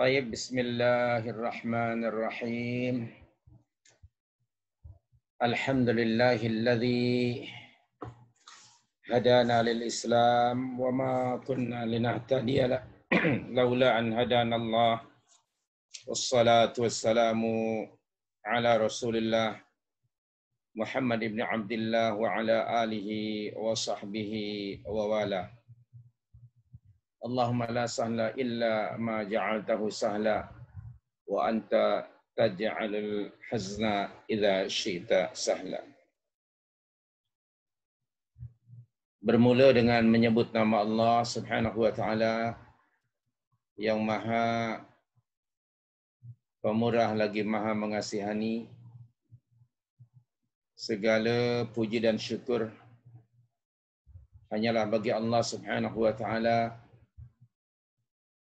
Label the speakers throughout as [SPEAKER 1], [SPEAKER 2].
[SPEAKER 1] طيب بسم الله الرحمن الرحيم الحمد لله الذي هدانا للإسلام وما كنا لنهتدي لولا أن هدانا الله والصلاة والسلام على رسول الله محمد بن عبد الله وعلى آله وصحبه ووالاه Allahumma اللهم لا سهل إلا ما جعلته سهلا وأنت تجعل hazna إذا شئت سهلا Bermula dengan menyebut nama Allah Subhanahu wa taala yang Maha Pemurah lagi Maha Mengasihani segala puji dan syukur hanyalah bagi Allah Subhanahu wa taala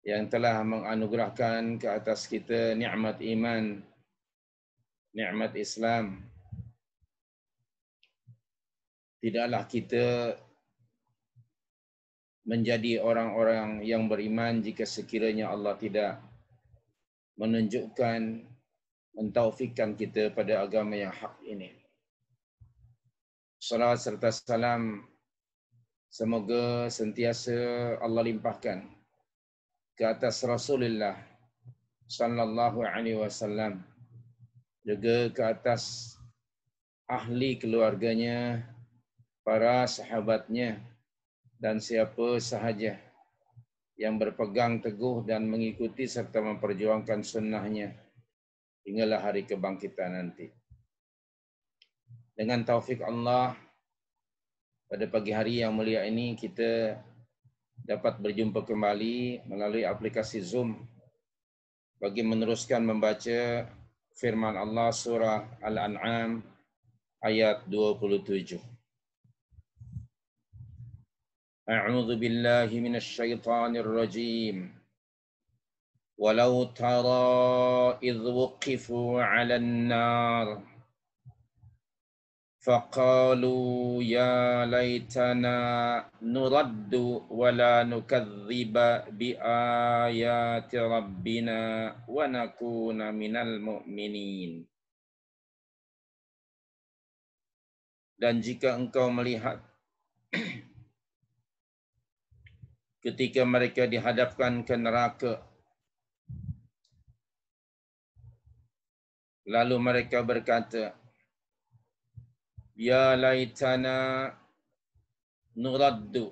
[SPEAKER 1] yang telah menganugerahkan ke atas kita nikmat iman, nikmat Islam. Tidaklah kita menjadi orang-orang yang beriman jika sekiranya Allah tidak menunjukkan mentaufikkan kita pada agama yang hak ini. Salawat serta salam semoga sentiasa Allah limpahkan ke atas Rasulullah sallallahu alaihi wasallam juga ke atas ahli keluarganya para sahabatnya dan siapa sahaja yang berpegang teguh dan mengikuti serta memperjuangkan sunnahnya hinggalah hari kebangkitan nanti dengan taufik Allah pada pagi hari yang mulia ini kita dapat berjumpa kembali melalui aplikasi Zoom bagi meneruskan membaca firman Allah surah Al-An'am ayat 27. أعوذ بالله من الشيطان الرجيم ولو ترى إذ وقفوا على النار ya فقالوا يا ليتنا نرد ولا نكذب بآيات ربنا ونكون من mu'minin. dan jika engkau melihat ketika mereka dihadapkan ke neraka lalu mereka berkata Ya laitana nuraddu.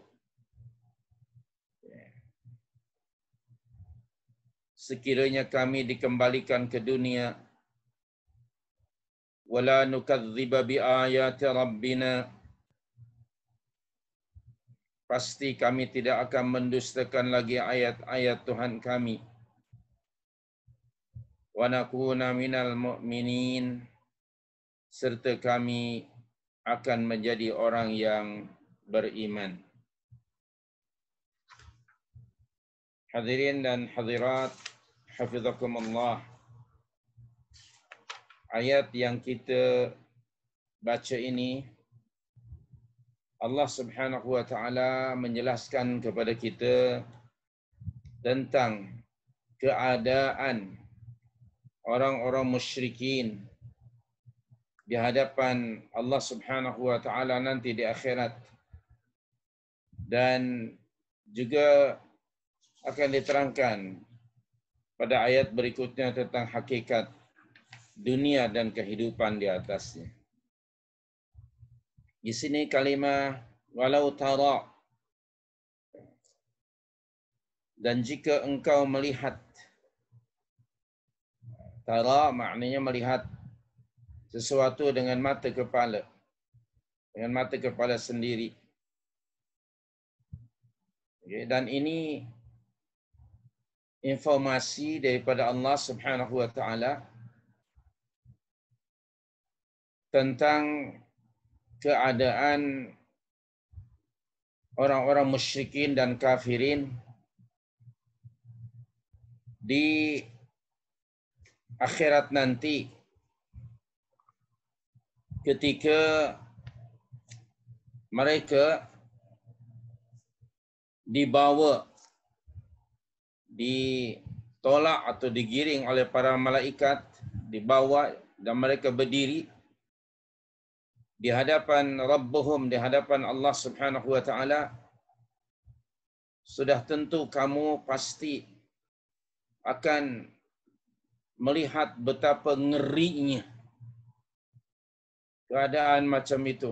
[SPEAKER 1] Sekiranya kami dikembalikan ke dunia. Wala nukadziba bi ayat Rabbina. Pasti kami tidak akan mendustakan lagi ayat-ayat Tuhan kami. Wa nakuna minal mu'minin. Serta kami akan menjadi orang yang beriman. Hadirin dan hadirat, hafizakum Allah. Ayat yang kita baca ini, Allah subhanahu wa ta'ala menjelaskan kepada kita tentang keadaan orang-orang musyrikin di hadapan Allah Subhanahu wa taala nanti di akhirat dan juga akan diterangkan pada ayat berikutnya tentang hakikat dunia dan kehidupan di atasnya di sini kalimah walau tara dan jika engkau melihat tara maknanya melihat sesuatu dengan mata kepala dengan mata kepala sendiri okay, dan ini informasi daripada Allah Subhanahu wa taala tentang keadaan orang-orang musyrikin dan kafirin di akhirat nanti ketika mereka dibawa ditolak atau digiring oleh para malaikat dibawa dan mereka berdiri di hadapan rabbuhum di hadapan Allah Subhanahu wa taala sudah tentu kamu pasti akan melihat betapa ngerinya keadaan macam itu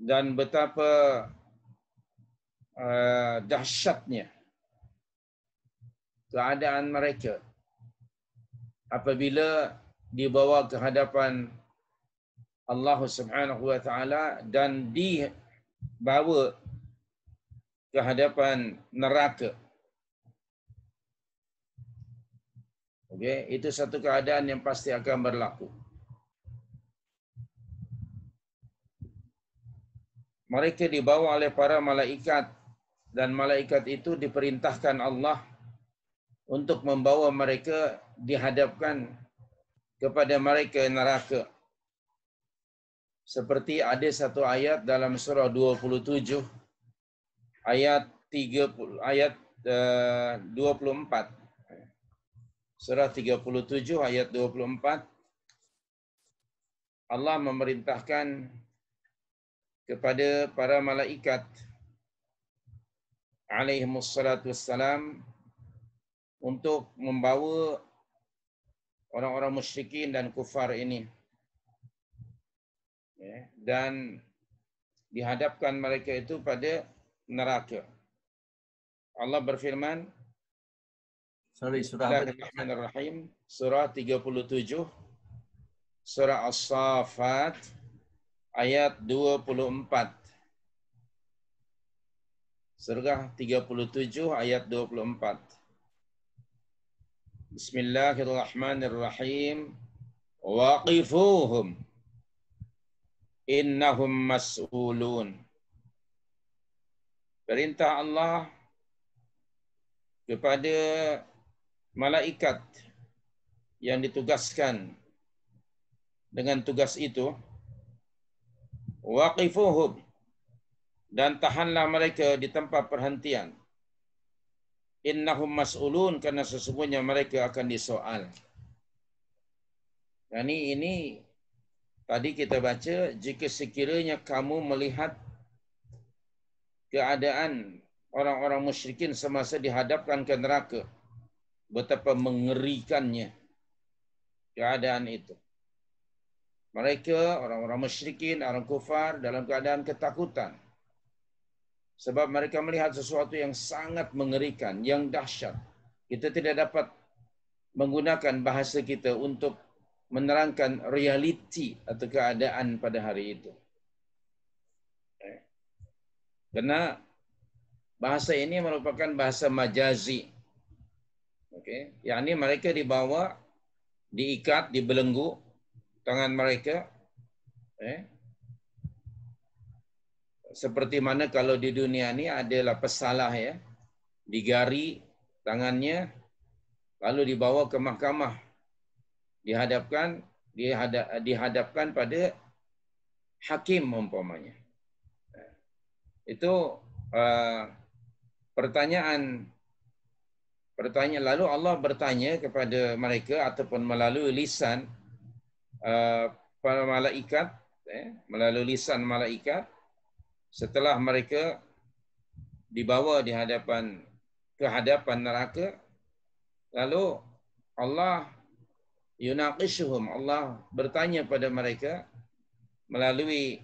[SPEAKER 1] dan betapa uh, dahsyatnya keadaan mereka apabila dibawa ke hadapan Allah Subhanahu wa taala dan dibawa ke hadapan neraka. Okey, itu satu keadaan yang pasti akan berlaku. mereka dibawa oleh para malaikat dan malaikat itu diperintahkan Allah untuk membawa mereka dihadapkan kepada mereka neraka. Seperti ada satu ayat dalam surah 27 ayat 30 ayat eh, uh, 24. Surah 37 ayat 24 Allah memerintahkan kepada para malaikat alaihimussalatu wassalam untuk membawa orang-orang musyrikin dan kufar ini ya, dan dihadapkan mereka itu pada neraka. Allah berfirman Sorry, surah Al-Rahman Rahim surah 37 surah As-Saffat ayat 24. Surah 37 ayat 24. Bismillahirrahmanirrahim. Waqifuhum. Innahum mas'ulun. Perintah Allah kepada malaikat yang ditugaskan dengan tugas itu, waqifuhum dan tahanlah mereka di tempat perhentian innahum mas'ulun karena sesungguhnya mereka akan disoal dan ini, ini tadi kita baca jika sekiranya kamu melihat keadaan orang-orang musyrikin semasa dihadapkan ke neraka betapa mengerikannya keadaan itu mereka orang-orang musyrikin orang kufar dalam keadaan ketakutan sebab mereka melihat sesuatu yang sangat mengerikan yang dahsyat kita tidak dapat menggunakan bahasa kita untuk menerangkan realiti atau keadaan pada hari itu eh. karena bahasa ini merupakan bahasa majazi okay? Yang ini mereka dibawa diikat dibelenggu tangan mereka eh seperti mana kalau di dunia ini adalah pesalah ya digari tangannya lalu dibawa ke mahkamah dihadapkan dihadapkan pada hakim umpamanya itu uh, pertanyaan pertanyaan lalu Allah bertanya kepada mereka ataupun melalui lisan Uh, para malaikat eh, melalui lisan malaikat setelah mereka dibawa di hadapan ke hadapan neraka lalu Allah yunaqishuhum Allah bertanya pada mereka melalui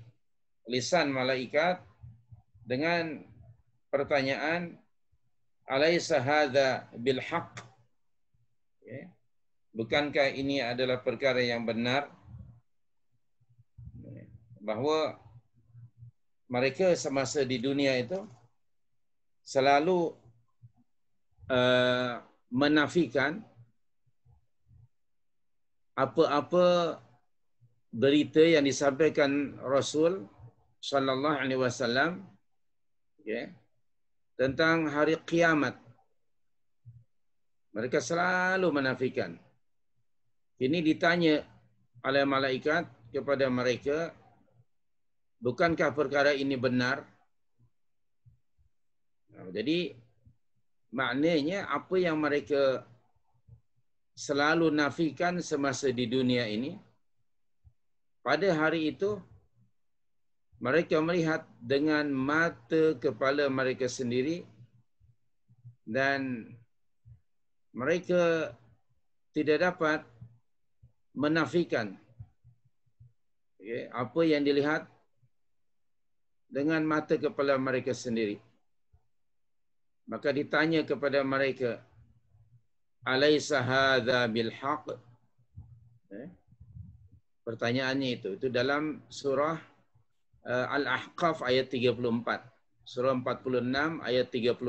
[SPEAKER 1] lisan malaikat dengan pertanyaan alaisa hadza bil haqq okay. Eh, bukankah ini adalah perkara yang benar bahawa mereka semasa di dunia itu selalu uh, menafikan apa-apa berita yang disampaikan Rasul sallallahu alaihi wasallam ya tentang hari kiamat mereka selalu menafikan ini ditanya oleh malaikat kepada mereka, bukankah perkara ini benar? Nah, jadi maknanya apa yang mereka selalu nafikan semasa di dunia ini, pada hari itu mereka melihat dengan mata kepala mereka sendiri dan mereka tidak dapat menafikan okay, apa yang dilihat dengan mata kepala mereka sendiri. Maka ditanya kepada mereka, Alaysa hadha bilhaq? Okay. Eh, pertanyaannya itu. Itu dalam surah uh, Al-Ahqaf ayat 34. Surah 46 ayat 34.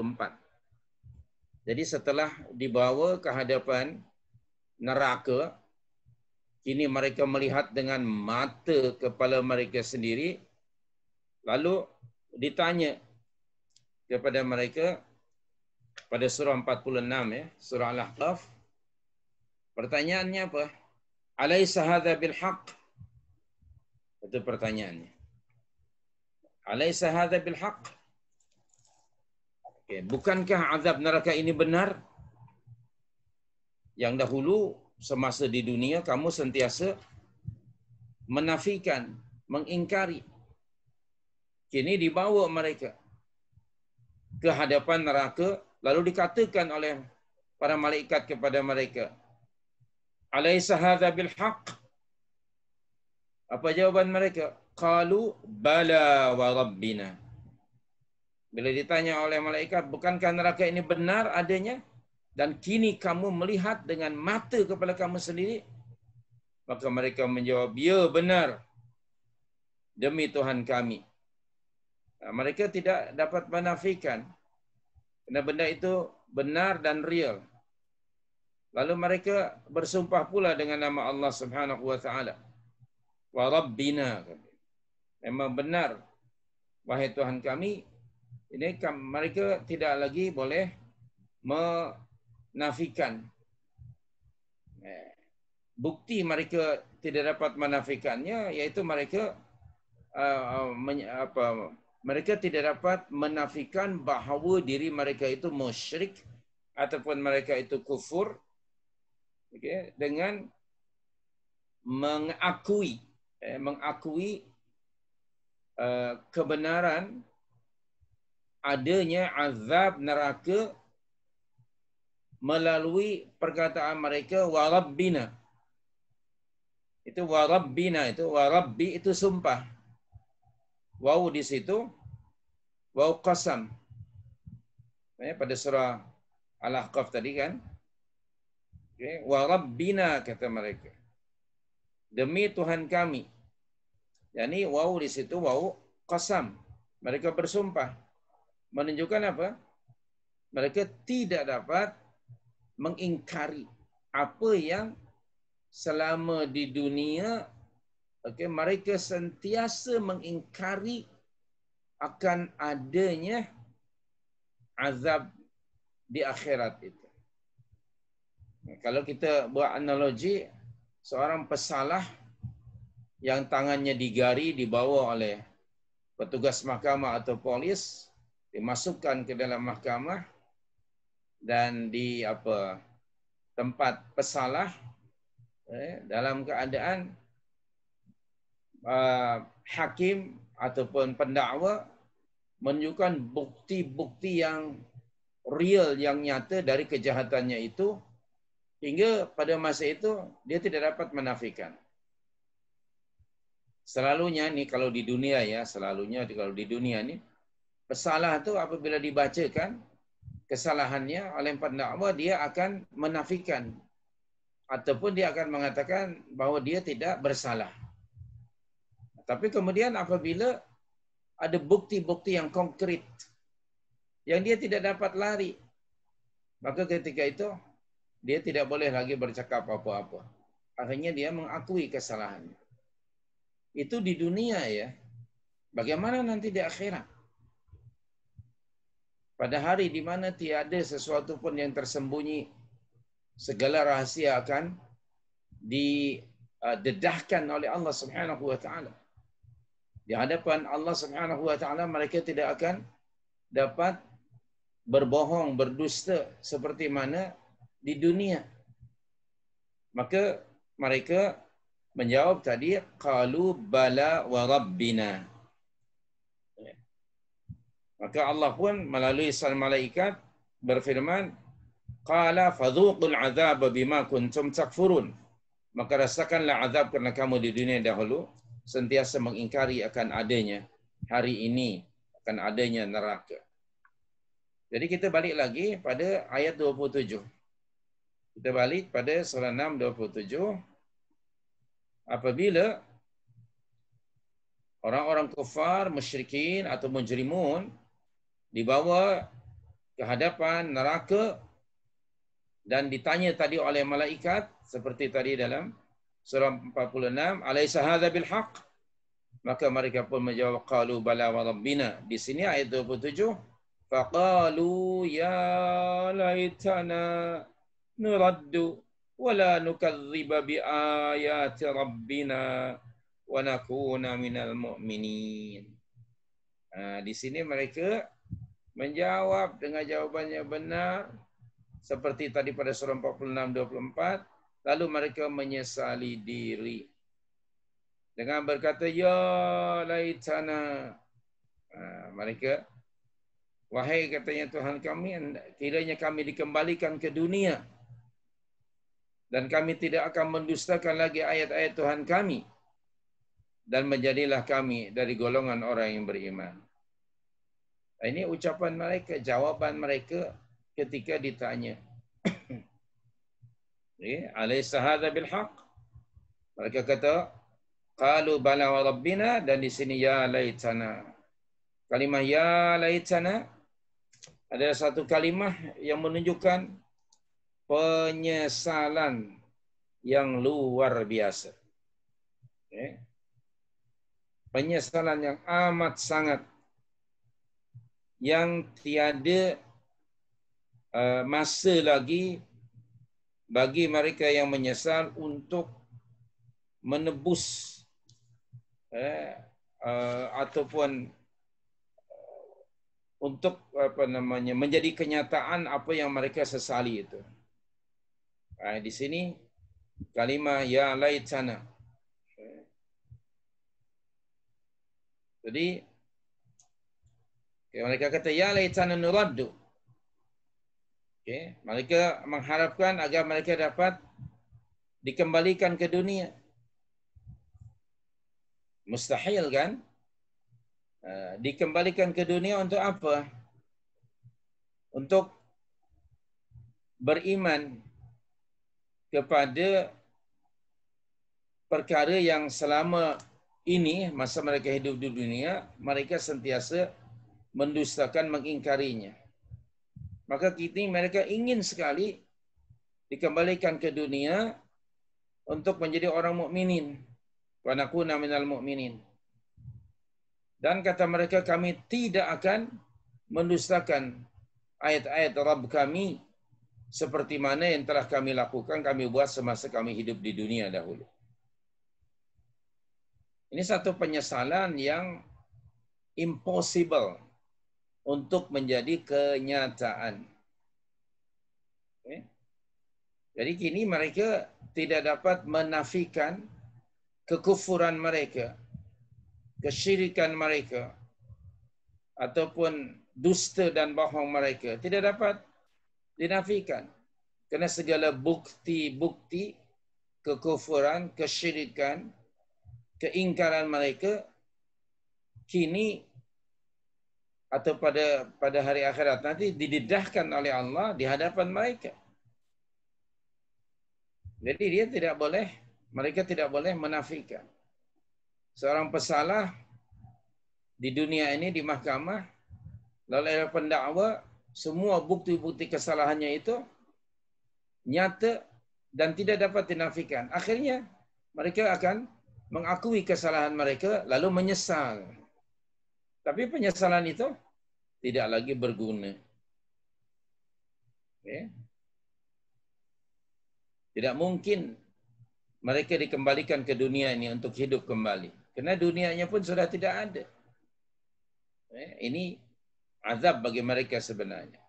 [SPEAKER 1] Jadi setelah dibawa ke hadapan neraka, Kini mereka melihat dengan mata kepala mereka sendiri. Lalu ditanya kepada mereka pada surah 46 ya, surah Al-Ahqaf. Pertanyaannya apa? Alaysa hadza bil haqq? Itu pertanyaannya. Alaysa hadza bil haqq? Okay. bukankah azab neraka ini benar? Yang dahulu semasa di dunia kamu sentiasa menafikan, mengingkari. Kini dibawa mereka ke hadapan neraka lalu dikatakan oleh para malaikat kepada mereka. Alaysa hadza bil haqq? Apa jawaban mereka? Qalu bala wa rabbina. Bila ditanya oleh malaikat, bukankah neraka ini benar adanya? dan kini kamu melihat dengan mata kepala kamu sendiri? Maka mereka menjawab, ya benar. Demi Tuhan kami. Mereka tidak dapat menafikan benda-benda itu benar dan real. Lalu mereka bersumpah pula dengan nama Allah Subhanahu wa taala. Wa rabbina. Memang benar wahai Tuhan kami, ini mereka tidak lagi boleh nafikan. Eh, bukti mereka tidak dapat menafikannya iaitu mereka eh, eh, apa mereka tidak dapat menafikan bahawa diri mereka itu musyrik ataupun mereka itu kufur okay, dengan mengakui eh, mengakui uh, kebenaran adanya azab neraka melalui perkataan mereka warabbina. Itu warabbina itu warabbi itu sumpah. Wau di situ wau qasam. Ya, pada surah Al-Ahqaf tadi kan. Okay. Warabbina kata mereka. Demi Tuhan kami. Jadi wau di situ wau qasam. Mereka bersumpah. Menunjukkan apa? Mereka tidak dapat mengingkari apa yang selama di dunia okey mereka sentiasa mengingkari akan adanya azab di akhirat itu. Kalau kita buat analogi seorang pesalah yang tangannya digari dibawa oleh petugas mahkamah atau polis dimasukkan ke dalam mahkamah dan di apa tempat pesalah eh, dalam keadaan uh, hakim ataupun pendakwa menunjukkan bukti-bukti yang real yang nyata dari kejahatannya itu hingga pada masa itu dia tidak dapat menafikan. Selalunya ni kalau di dunia ya, selalunya kalau di dunia ni pesalah tu apabila dibacakan kesalahannya oleh pendakwa dia akan menafikan ataupun dia akan mengatakan bahwa dia tidak bersalah. Tapi kemudian apabila ada bukti-bukti yang konkret yang dia tidak dapat lari, maka ketika itu dia tidak boleh lagi bercakap apa-apa. Akhirnya dia mengakui kesalahannya. Itu di dunia ya. Bagaimana nanti di akhirat? Pada hari di mana tiada sesuatu pun yang tersembunyi, segala rahsia akan didedahkan oleh Allah Subhanahu Wa Taala. Di hadapan Allah Subhanahu Wa Taala mereka tidak akan dapat berbohong, berdusta seperti mana di dunia. Maka mereka menjawab tadi, "Qalu bala wa Maka Allah pun melalui sal malaikat berfirman, "Qala fadhuqul azab bima kuntum takfurun." Maka rasakanlah azab kerana kamu di dunia dahulu sentiasa mengingkari akan adanya hari ini akan adanya neraka. Jadi kita balik lagi pada ayat 27. Kita balik pada surah 6 27. Apabila orang-orang kafir, musyrikin atau mujrimun dibawa ke hadapan neraka dan ditanya tadi oleh malaikat seperti tadi dalam surah 46 alaisa hadza bil haqq maka mereka pun menjawab qalu bala wa rabbina di sini ayat 27 faqalu ya laitana nuraddu wala nukadziba bi ayati rabbina wa nakuna minal mu'minin di sini mereka menjawab dengan yang benar seperti tadi pada surah 46-24, lalu mereka menyesali diri. Dengan berkata, Ya Laitana. Ha, mereka, Wahai katanya Tuhan kami, kiranya kami dikembalikan ke dunia. Dan kami tidak akan mendustakan lagi ayat-ayat Tuhan kami. Dan menjadilah kami dari golongan orang yang beriman. Ini ucapan mereka, jawapan mereka ketika ditanya. Eh, Alaysahada bilhaq. Mereka kata, Qalu bala wa rabbina dan di sini ya laytana. Kalimah ya laytana adalah satu kalimah yang menunjukkan penyesalan yang luar biasa. Eh, penyesalan yang amat sangat yang tiada uh, masa lagi bagi mereka yang menyesal untuk menebus eh, uh, ataupun uh, untuk apa namanya menjadi kenyataan apa yang mereka sesali itu. Eh, di sini kalimah ya lait sana. Eh. Jadi Okay, mereka kata ya laitana nuraddu. Okay, mereka mengharapkan agar mereka dapat dikembalikan ke dunia. Mustahil kan? Uh, dikembalikan ke dunia untuk apa? Untuk beriman kepada perkara yang selama ini masa mereka hidup di dunia mereka sentiasa mendustakan, mengingkarinya. Maka kini mereka ingin sekali dikembalikan ke dunia untuk menjadi orang mukminin. Wa nakuna minal Dan kata mereka kami tidak akan mendustakan ayat-ayat Rabb kami seperti mana yang telah kami lakukan, kami buat semasa kami hidup di dunia dahulu. Ini satu penyesalan yang impossible untuk menjadi kenyataan. Jadi kini mereka tidak dapat menafikan kekufuran mereka, kesyirikan mereka, ataupun dusta dan bohong mereka. Tidak dapat dinafikan. Kerana segala bukti-bukti kekufuran, kesyirikan, keingkaran mereka, kini atau pada pada hari akhirat nanti dididahkan oleh Allah di hadapan mereka. Jadi dia tidak boleh, mereka tidak boleh menafikan. Seorang pesalah di dunia ini di mahkamah lalu ada pendakwa semua bukti-bukti kesalahannya itu nyata dan tidak dapat dinafikan. Akhirnya mereka akan mengakui kesalahan mereka lalu menyesal. Tapi penyesalan itu tidak lagi berguna. Okay. Tidak mungkin mereka dikembalikan ke dunia ini untuk hidup kembali. Kerana dunianya pun sudah tidak ada. Ini azab bagi mereka sebenarnya.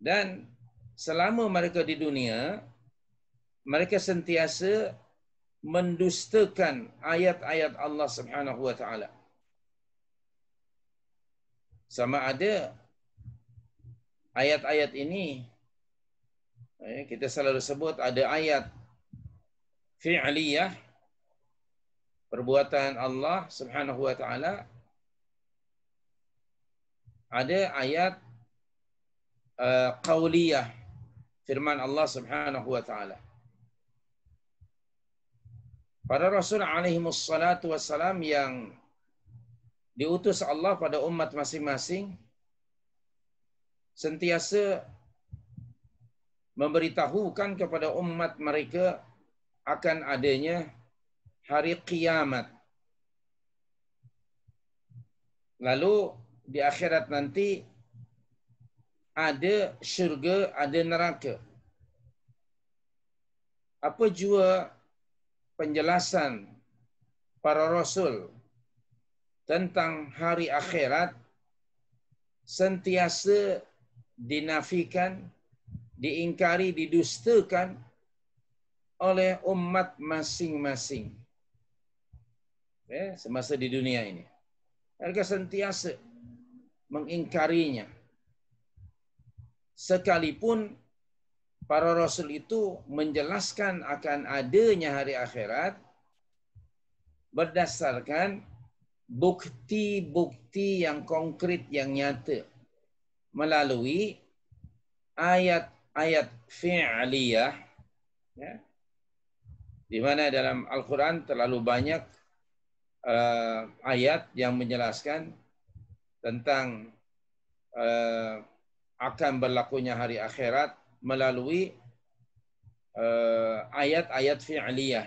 [SPEAKER 1] Dan selama mereka di dunia, mereka sentiasa mendustakan ayat-ayat Allah Subhanahu wa sama ada ayat-ayat ini eh, kita selalu sebut ada ayat fi'liyah perbuatan Allah Subhanahu wa taala ada ayat eh, qauliyah firman Allah Subhanahu wa taala para rasul alaihi wassalam yang diutus Allah pada umat masing-masing sentiasa memberitahukan kepada umat mereka akan adanya hari kiamat. Lalu di akhirat nanti ada syurga, ada neraka. Apa jua penjelasan para rasul tentang hari akhirat sentiasa dinafikan, diingkari, didustakan oleh umat masing-masing. Ya, semasa di dunia ini. Mereka sentiasa mengingkarinya. Sekalipun para rasul itu menjelaskan akan adanya hari akhirat berdasarkan bukti-bukti yang konkret yang nyata melalui ayat-ayat fi'liyah ya di mana dalam Al-Qur'an terlalu banyak uh, ayat yang menjelaskan tentang uh, akan berlakunya hari akhirat melalui uh, ayat-ayat uh, fi'liyah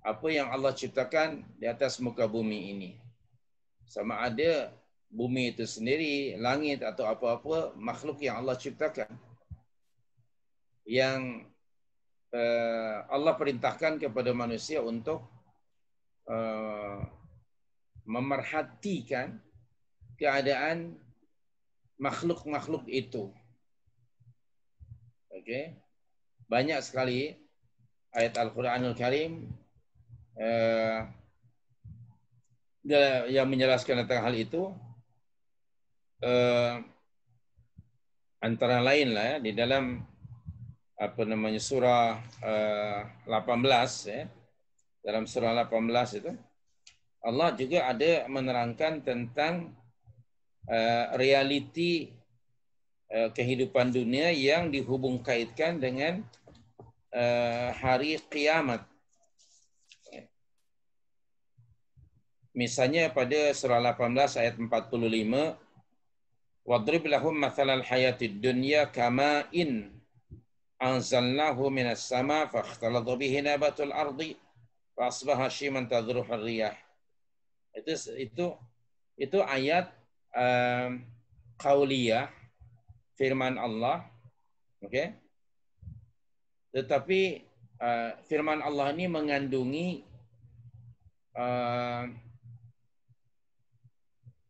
[SPEAKER 1] apa yang Allah ciptakan di atas muka bumi ini. Sama ada bumi itu sendiri, langit atau apa-apa makhluk yang Allah ciptakan. Yang eh, Allah perintahkan kepada manusia untuk eh, memerhatikan keadaan makhluk-makhluk itu. Okay. Banyak sekali ayat Al-Quranul Karim eh, yang menjelaskan tentang hal itu eh, antara lain lah ya, di dalam apa namanya surah eh, 18 ya dalam surah 18 itu Allah juga ada menerangkan tentang eh, realiti eh, kehidupan dunia yang dihubung kaitkan dengan uh, hari kiamat Misalnya pada surah 18 ayat 45 Wadrib lahum mathalal hayatid dunya kama in anzalnahu minas sama fakhtalatu bihi nabatul ardi fa asbaha shiman tadruhu riyah Itu itu itu ayat um, qauliyah firman Allah Okay. tetapi uh, firman Allah ini mengandungi uh,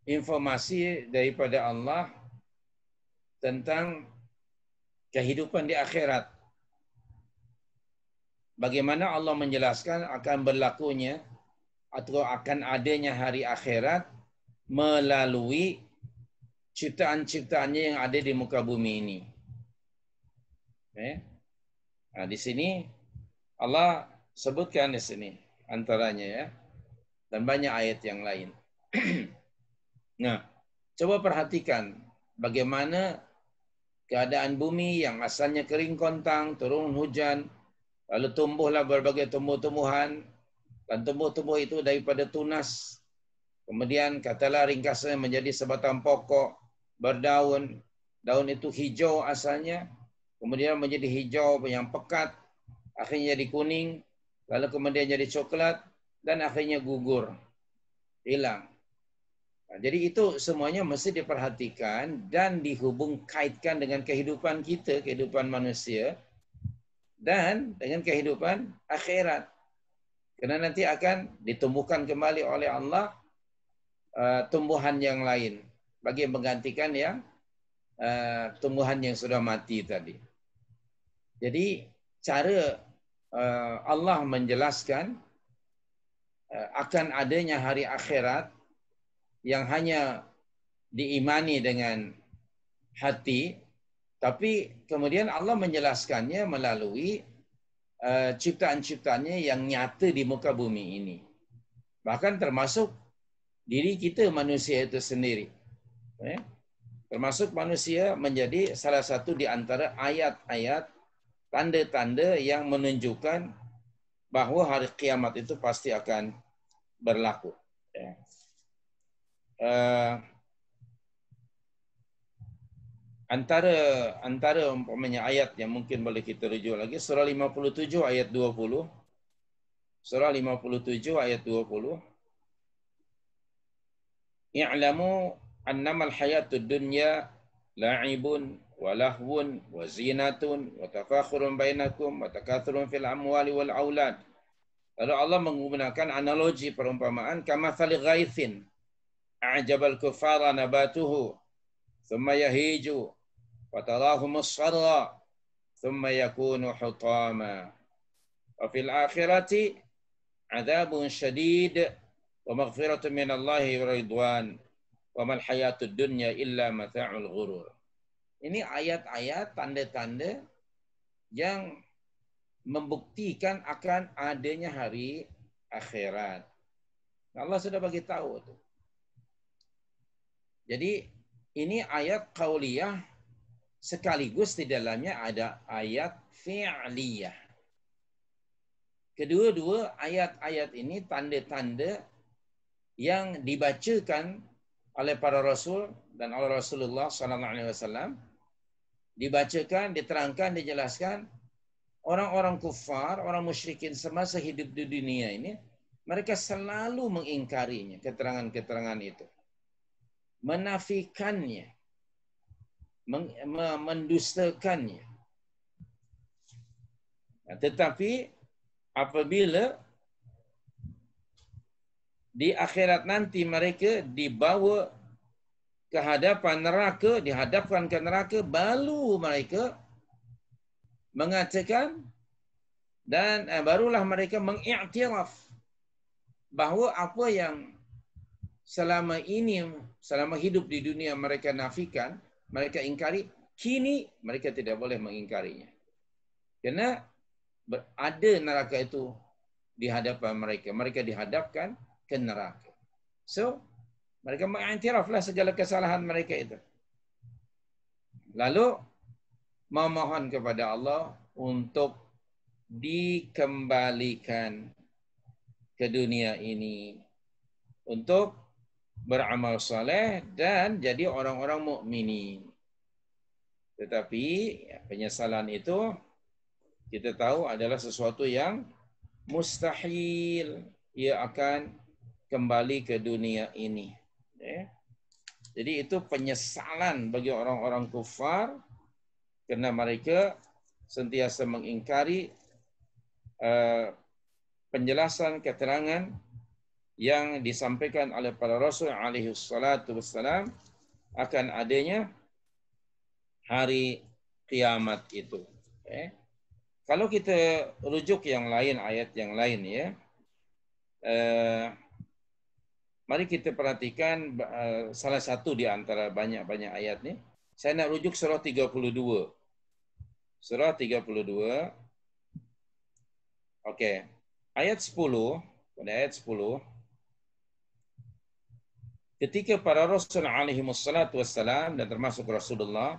[SPEAKER 1] informasi daripada Allah tentang kehidupan di akhirat. Bagaimana Allah menjelaskan akan berlakunya atau akan adanya hari akhirat melalui ciptaan-ciptaannya yang ada di muka bumi ini. Nah, di sini Allah sebutkan di sini antaranya ya dan banyak ayat yang lain. Nah, coba perhatikan bagaimana keadaan bumi yang asalnya kering kontang, turun hujan, lalu tumbuhlah berbagai tumbuh-tumbuhan, dan tumbuh-tumbuh itu daripada tunas, kemudian katalah ringkasnya menjadi sebatang pokok, berdaun, daun itu hijau asalnya, kemudian menjadi hijau yang pekat, akhirnya jadi kuning, lalu kemudian jadi coklat, dan akhirnya gugur, hilang. Ha, jadi itu semuanya mesti diperhatikan dan dihubung kaitkan dengan kehidupan kita, kehidupan manusia dan dengan kehidupan akhirat. Karena nanti akan ditumbuhkan kembali oleh Allah uh, tumbuhan yang lain bagi menggantikan yang uh, tumbuhan yang sudah mati tadi. Jadi cara uh, Allah menjelaskan uh, akan adanya hari akhirat yang hanya diimani dengan hati tapi kemudian Allah menjelaskannya melalui uh, ciptaan-ciptaannya yang nyata di muka bumi ini bahkan termasuk diri kita manusia itu sendiri eh? termasuk manusia menjadi salah satu di antara ayat-ayat tanda-tanda yang menunjukkan bahawa hari kiamat itu pasti akan berlaku eh? uh, antara antara umpamanya ayat yang mungkin boleh kita rujuk lagi surah 57 ayat 20 surah 57 ayat 20 i'lamu annama al-hayatud dunya la'ibun wa lahwun wa zinatun wa tafakhurun bainakum wa takathurun fil amwali wal aulad Lalu Allah menggunakan analogi perumpamaan kama salih ghaithin أعجب الكفار نباته ثم يهيج وتراه مصفرا ثم يكون حطاما وفي الآخرة عذاب شديد ومغفرة من الله ورضوان وما الحياة الدنيا إلا متاع الغرور Ini ayat-ayat tanda-tanda yang membuktikan akan adanya hari akhirat. Allah sudah bagi tahu tuh. Jadi ini ayat qauliyah sekaligus di dalamnya ada ayat fi'liyah. Kedua-dua ayat-ayat ini tanda-tanda yang dibacakan oleh para rasul dan oleh Rasulullah sallallahu alaihi wasallam dibacakan, diterangkan, dijelaskan orang-orang kufar, orang musyrikin semasa hidup di dunia ini mereka selalu mengingkarinya, keterangan-keterangan itu menafikannya mendustakannya tetapi apabila di akhirat nanti mereka dibawa ke hadapan neraka dihadapkan ke neraka baru mereka mengatakan dan eh, barulah mereka mengiktiraf bahawa apa yang selama ini selama hidup di dunia mereka nafikan, mereka ingkari, kini mereka tidak boleh mengingkarinya. Kerana ada neraka itu di hadapan mereka. Mereka dihadapkan ke neraka. So, mereka mengiktiraflah segala kesalahan mereka itu. Lalu, memohon kepada Allah untuk dikembalikan ke dunia ini untuk beramal saleh dan jadi orang-orang mukmini. Tetapi penyesalan itu kita tahu adalah sesuatu yang mustahil ia akan kembali ke dunia ini. Ya. Jadi itu penyesalan bagi orang-orang kafir kerana mereka sentiasa mengingkari uh, penjelasan keterangan yang disampaikan oleh para rasul alaihi salatu wassalam akan adanya hari kiamat itu. Okay. Eh, kalau kita rujuk yang lain ayat yang lain ya. Eh, mari kita perhatikan eh, salah satu di antara banyak-banyak ayat ini. Saya nak rujuk surah 32. Surah 32. Okey. Ayat 10, pada ayat 10 ketika para rasul alaihi wassalatu wassalam dan termasuk Rasulullah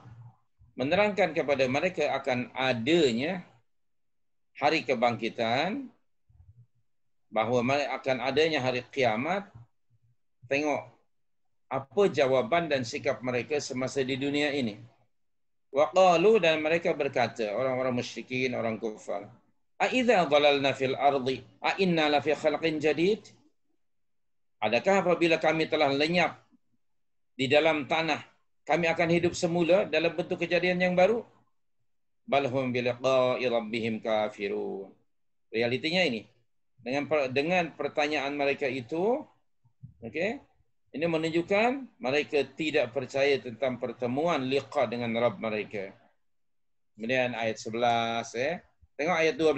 [SPEAKER 1] menerangkan kepada mereka akan adanya hari kebangkitan bahawa mereka akan adanya hari kiamat tengok apa jawaban dan sikap mereka semasa di dunia ini wa qalu dan mereka berkata orang-orang musyrikin orang kufar a idza dhalalna fil ardi a inna la fi khalqin jadid Adakah apabila kami telah lenyap di dalam tanah, kami akan hidup semula dalam bentuk kejadian yang baru? Balhum bilqa'i rabbihim kafirun. Realitinya ini. Dengan dengan pertanyaan mereka itu, okey. Ini menunjukkan mereka tidak percaya tentang pertemuan liqa dengan Rabb mereka. Kemudian ayat 11 eh. Tengok ayat 12.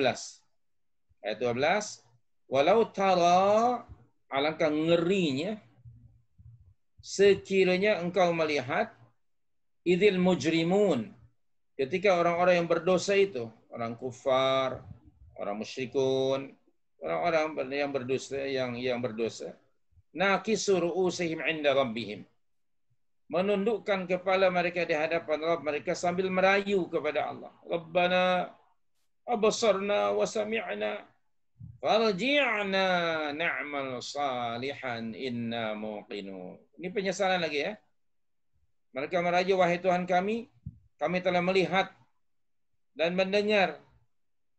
[SPEAKER 1] Ayat 12, walau tara alangkah ngerinya sekiranya engkau melihat idil mujrimun ketika orang-orang yang berdosa itu orang kufar orang musyrikun orang-orang yang berdosa yang yang berdosa naqisuru usihim inda rabbihim menundukkan kepala mereka di hadapan Rabb mereka sambil merayu kepada Allah. Rabbana absarna wa sami'na Farji'na na'mal salihan inna muqinu. Ini penyesalan lagi ya. Mereka merajuk wahai Tuhan kami, kami telah melihat dan mendengar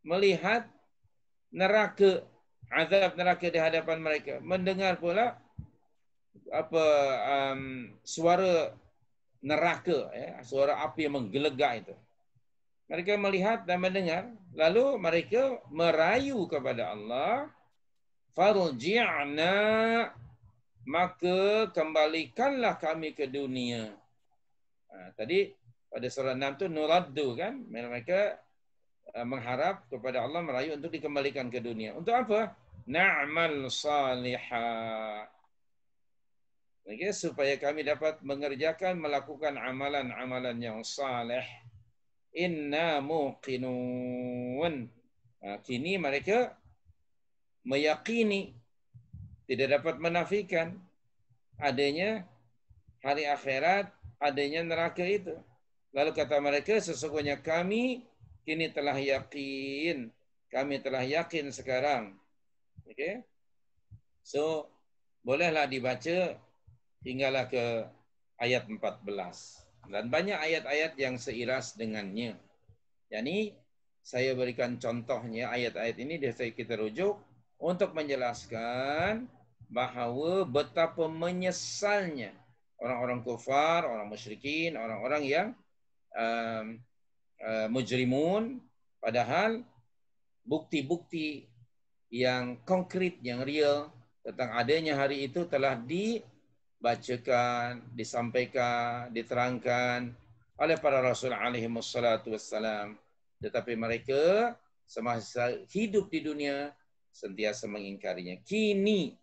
[SPEAKER 1] melihat neraka azab neraka di hadapan mereka mendengar pula apa um, suara neraka ya suara api yang menggelegak itu mereka melihat dan mendengar lalu mereka merayu kepada Allah farji'na maka kembalikanlah kami ke dunia ha, tadi pada surah 6 tu nuraddu kan mereka eh, mengharap kepada Allah merayu untuk dikembalikan ke dunia untuk apa na'mal salihah Okay, supaya kami dapat mengerjakan melakukan amalan-amalan yang saleh inna muqinun. Ha, kini mereka meyakini tidak dapat menafikan adanya hari akhirat, adanya neraka itu. Lalu kata mereka sesungguhnya kami kini telah yakin, kami telah yakin sekarang. Okay? So bolehlah dibaca hinggalah ke ayat 14 dan banyak ayat-ayat yang seiras dengannya. Jadi saya berikan contohnya ayat-ayat ini dia saya kita rujuk untuk menjelaskan bahawa betapa menyesalnya orang-orang kafir, orang musyrikin, orang-orang yang um, uh, mujrimun padahal bukti-bukti yang konkret yang real tentang adanya hari itu telah di dibacakan, disampaikan, diterangkan oleh para rasul alaihi wassalatu wassalam. Tetapi mereka semasa hidup di dunia sentiasa mengingkarinya. Kini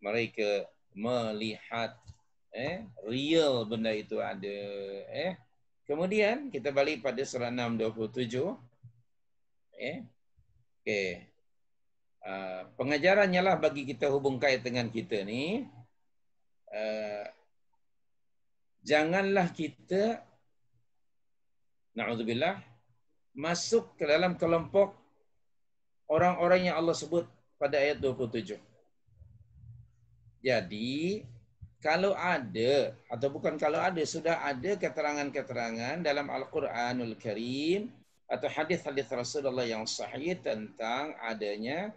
[SPEAKER 1] mereka melihat eh real benda itu ada eh. Kemudian kita balik pada surah 627 eh. Okey. Uh, pengajarannya lah bagi kita hubung kait dengan kita ni. Eh, janganlah kita naudzubillah masuk ke dalam kelompok orang-orang yang Allah sebut pada ayat 27. Jadi kalau ada atau bukan kalau ada sudah ada keterangan-keterangan dalam Al-Qur'anul Karim atau hadis-hadis Rasulullah yang sahih tentang adanya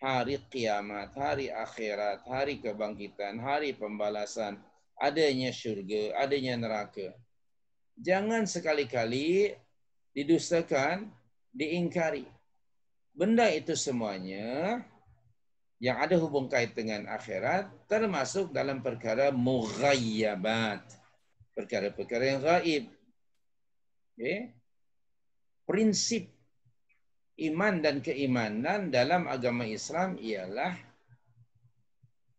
[SPEAKER 1] hari kiamat, hari akhirat, hari kebangkitan, hari pembalasan, adanya syurga, adanya neraka. Jangan sekali-kali didustakan, diingkari. Benda itu semuanya yang ada hubung kait dengan akhirat termasuk dalam perkara mughayyabat. Perkara-perkara yang gaib. Okay? Prinsip iman dan keimanan dalam agama Islam ialah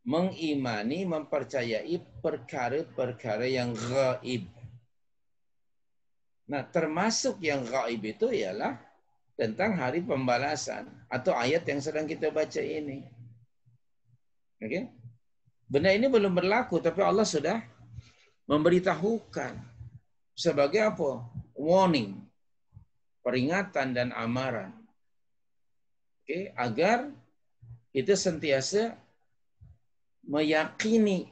[SPEAKER 1] mengimani, mempercayai perkara-perkara yang gaib. Nah, termasuk yang gaib itu ialah tentang hari pembalasan atau ayat yang sedang kita baca ini. Oke. Okay? Benda ini belum berlaku tapi Allah sudah memberitahukan sebagai apa? warning, peringatan dan amaran. okay, agar kita sentiasa meyakini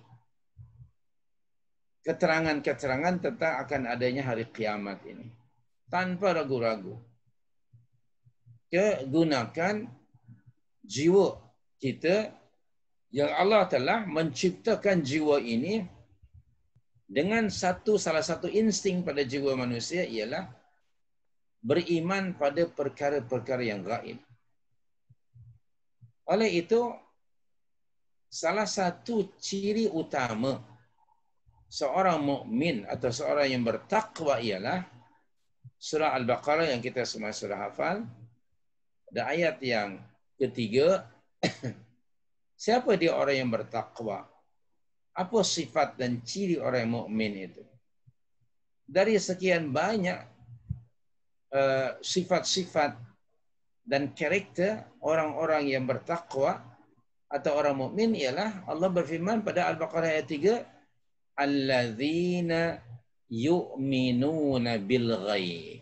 [SPEAKER 1] keterangan-keterangan tentang akan adanya hari kiamat ini tanpa ragu-ragu. Kegunakan jiwa kita yang Allah telah menciptakan jiwa ini dengan satu salah satu insting pada jiwa manusia ialah beriman pada perkara-perkara yang gaib. Oleh itu, salah satu ciri utama seorang mukmin atau seorang yang bertakwa ialah surah Al-Baqarah yang kita semua sudah hafal. Ada ayat yang ketiga. Siapa dia orang yang bertakwa? Apa sifat dan ciri orang mukmin itu? Dari sekian banyak eh, sifat-sifat uh, dan karakter orang-orang yang bertakwa atau orang mukmin ialah Allah berfirman pada Al-Baqarah ayat 3 alladzina yu'minuna bil ghaib.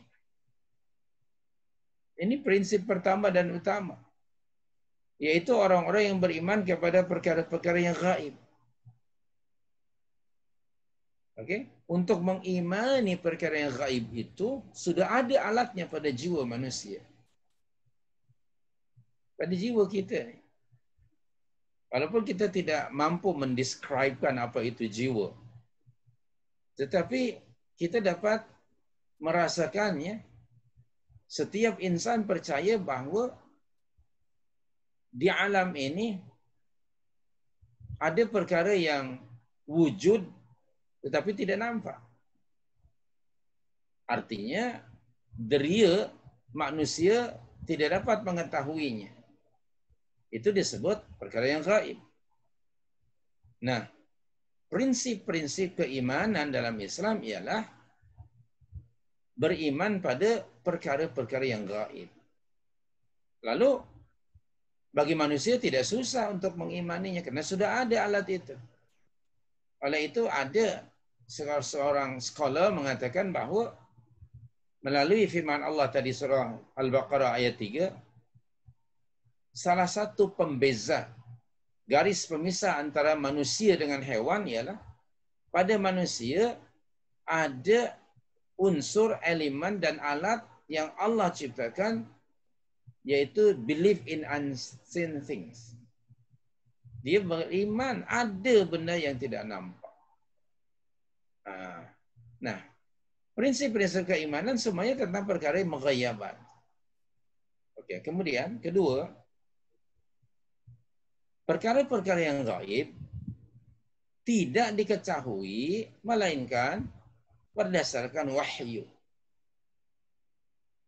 [SPEAKER 1] Ini prinsip pertama dan utama yaitu orang-orang yang beriman kepada perkara-perkara yang gaib. Okay, untuk mengimani perkara yang gaib itu sudah ada alatnya pada jiwa manusia pada jiwa kita ni. Walaupun kita tidak mampu mendeskripsikan apa itu jiwa. Tetapi kita dapat merasakan ya setiap insan percaya bahawa di alam ini ada perkara yang wujud tetapi tidak nampak. Artinya deria manusia tidak dapat mengetahuinya. Itu disebut perkara yang gaib. Nah, prinsip-prinsip keimanan dalam Islam ialah beriman pada perkara-perkara yang gaib. Lalu bagi manusia tidak susah untuk mengimaninya karena sudah ada alat itu. Oleh itu ada seorang scholar mengatakan bahwa melalui firman Allah tadi surah Al-Baqarah ayat 3 salah satu pembeza garis pemisah antara manusia dengan hewan ialah pada manusia ada unsur elemen dan alat yang Allah ciptakan yaitu believe in unseen things. Dia beriman ada benda yang tidak nampak. Ha. Nah, prinsip-prinsip keimanan semuanya tentang perkara yang menghayabat. Okay, kemudian kedua, perkara-perkara yang gaib tidak diketahui melainkan berdasarkan wahyu.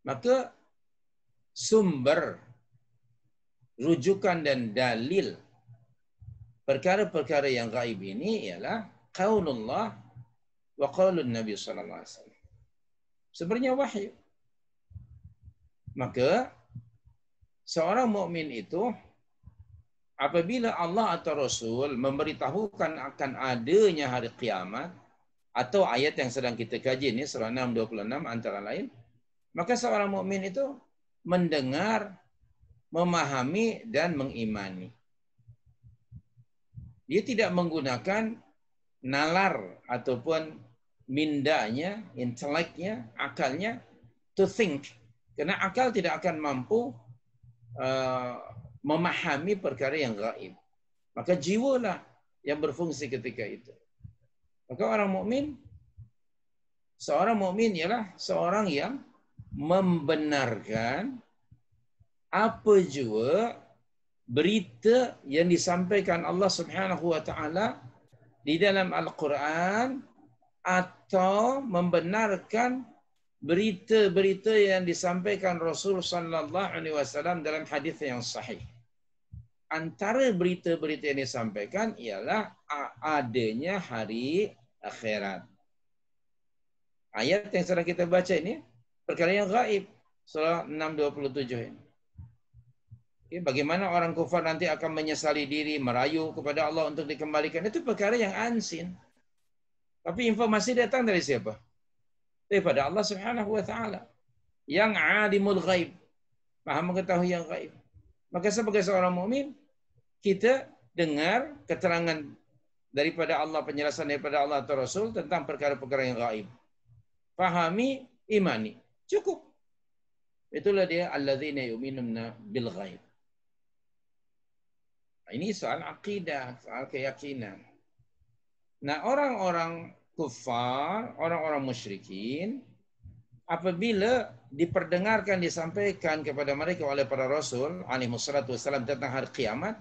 [SPEAKER 1] Maka sumber rujukan dan dalil perkara-perkara yang gaib ini ialah qaulullah wa qaulun nabi sallallahu alaihi wasallam. Sebenarnya wahyu. Maka seorang mukmin itu apabila Allah atau Rasul memberitahukan akan adanya hari kiamat atau ayat yang sedang kita kaji ini surah 626 antara lain maka seorang mukmin itu mendengar memahami dan mengimani dia tidak menggunakan nalar ataupun mindanya inteleknya akalnya to think karena akal tidak akan mampu uh, memahami perkara yang gaib. Maka jiwa lah yang berfungsi ketika itu. Maka orang mukmin seorang mukmin ialah seorang yang membenarkan apa jua berita yang disampaikan Allah Subhanahu wa taala di dalam al-Quran atau membenarkan berita-berita yang disampaikan Rasul sallallahu alaihi wasallam dalam hadis yang sahih. Antara berita-berita yang disampaikan ialah adanya hari akhirat. Ayat yang sedang kita baca ini perkara yang gaib surah 627 ini. Okay, bagaimana orang kufar nanti akan menyesali diri, merayu kepada Allah untuk dikembalikan. Itu perkara yang ansin. Tapi informasi datang dari siapa? daripada Allah Subhanahu wa taala yang alimul ghaib maha mengetahui yang ghaib maka sebagai seorang mukmin kita dengar keterangan daripada Allah penjelasan daripada Allah atau Rasul tentang perkara-perkara yang ghaib fahami imani cukup itulah dia alladzina yu'minuna bil ghaib ini soal akidah soal keyakinan nah orang-orang kufar, orang-orang musyrikin, apabila diperdengarkan, disampaikan kepada mereka oleh para Rasul alaihissalatu wassalam tentang hari kiamat,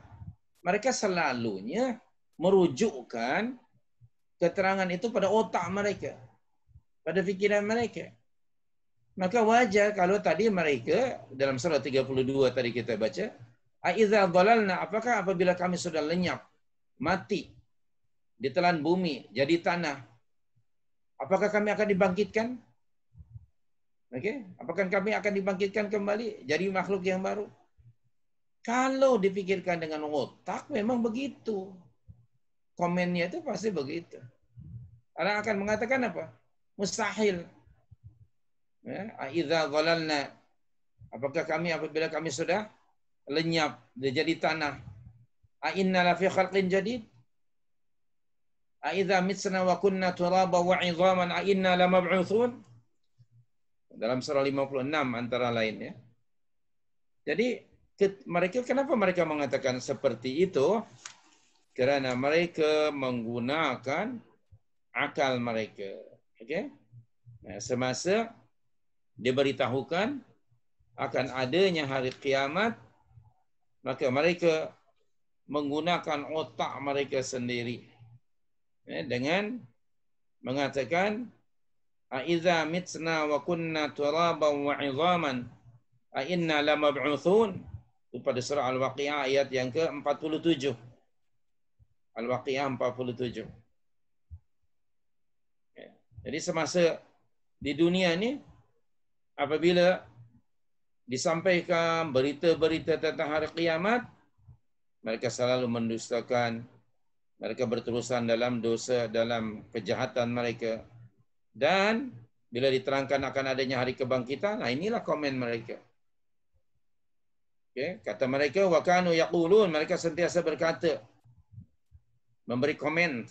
[SPEAKER 1] mereka selalunya merujukkan keterangan itu pada otak mereka, pada fikiran mereka. Maka wajar kalau tadi mereka dalam surah 32 tadi kita baca, Aiza dalalna apakah apabila kami sudah lenyap, mati, ditelan bumi, jadi tanah, Apakah kami akan dibangkitkan? Oke, okay? apakah kami akan dibangkitkan kembali jadi makhluk yang baru? Kalau dipikirkan dengan otak memang begitu. Komennya itu pasti begitu. Orang akan mengatakan apa? Mustahil. Ya, Apakah kami apabila kami sudah lenyap, jadi tanah? Ainna lafi khalqin jadid? Aida mitsna wa kunna turaba wa izaman a inna la mab'utsun. Dalam surah 56 antara lain ya. Jadi mereka kenapa mereka mengatakan seperti itu? Kerana mereka menggunakan akal mereka. Okey. Nah, semasa diberitahukan akan adanya hari kiamat maka mereka menggunakan otak mereka sendiri Ya, dengan mengatakan aiza mitna wa kunna turaban wa izaman a inna la itu pada surah al-waqiah ayat yang ke-47 al-waqiah 47 ya, jadi semasa di dunia ini apabila disampaikan berita-berita tentang hari kiamat mereka selalu mendustakan mereka berterusan dalam dosa dalam kejahatan mereka dan bila diterangkan akan adanya hari kebangkitan nah inilah komen mereka Okay, kata mereka wa Yakulun. mereka sentiasa berkata memberi komen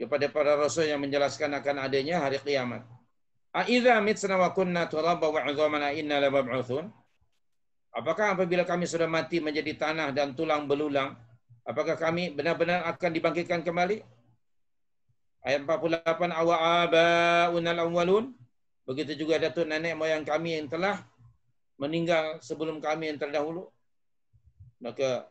[SPEAKER 1] kepada para rasul yang menjelaskan akan adanya hari kiamat a idza mitna wa kunna turaba wa azamana inna la Apakah apabila kami sudah mati menjadi tanah dan tulang belulang, Apakah kami benar-benar akan dibangkitkan kembali? Ayat 48 awa abaunal awwalun. Begitu juga datuk nenek moyang kami yang telah meninggal sebelum kami yang terdahulu. Maka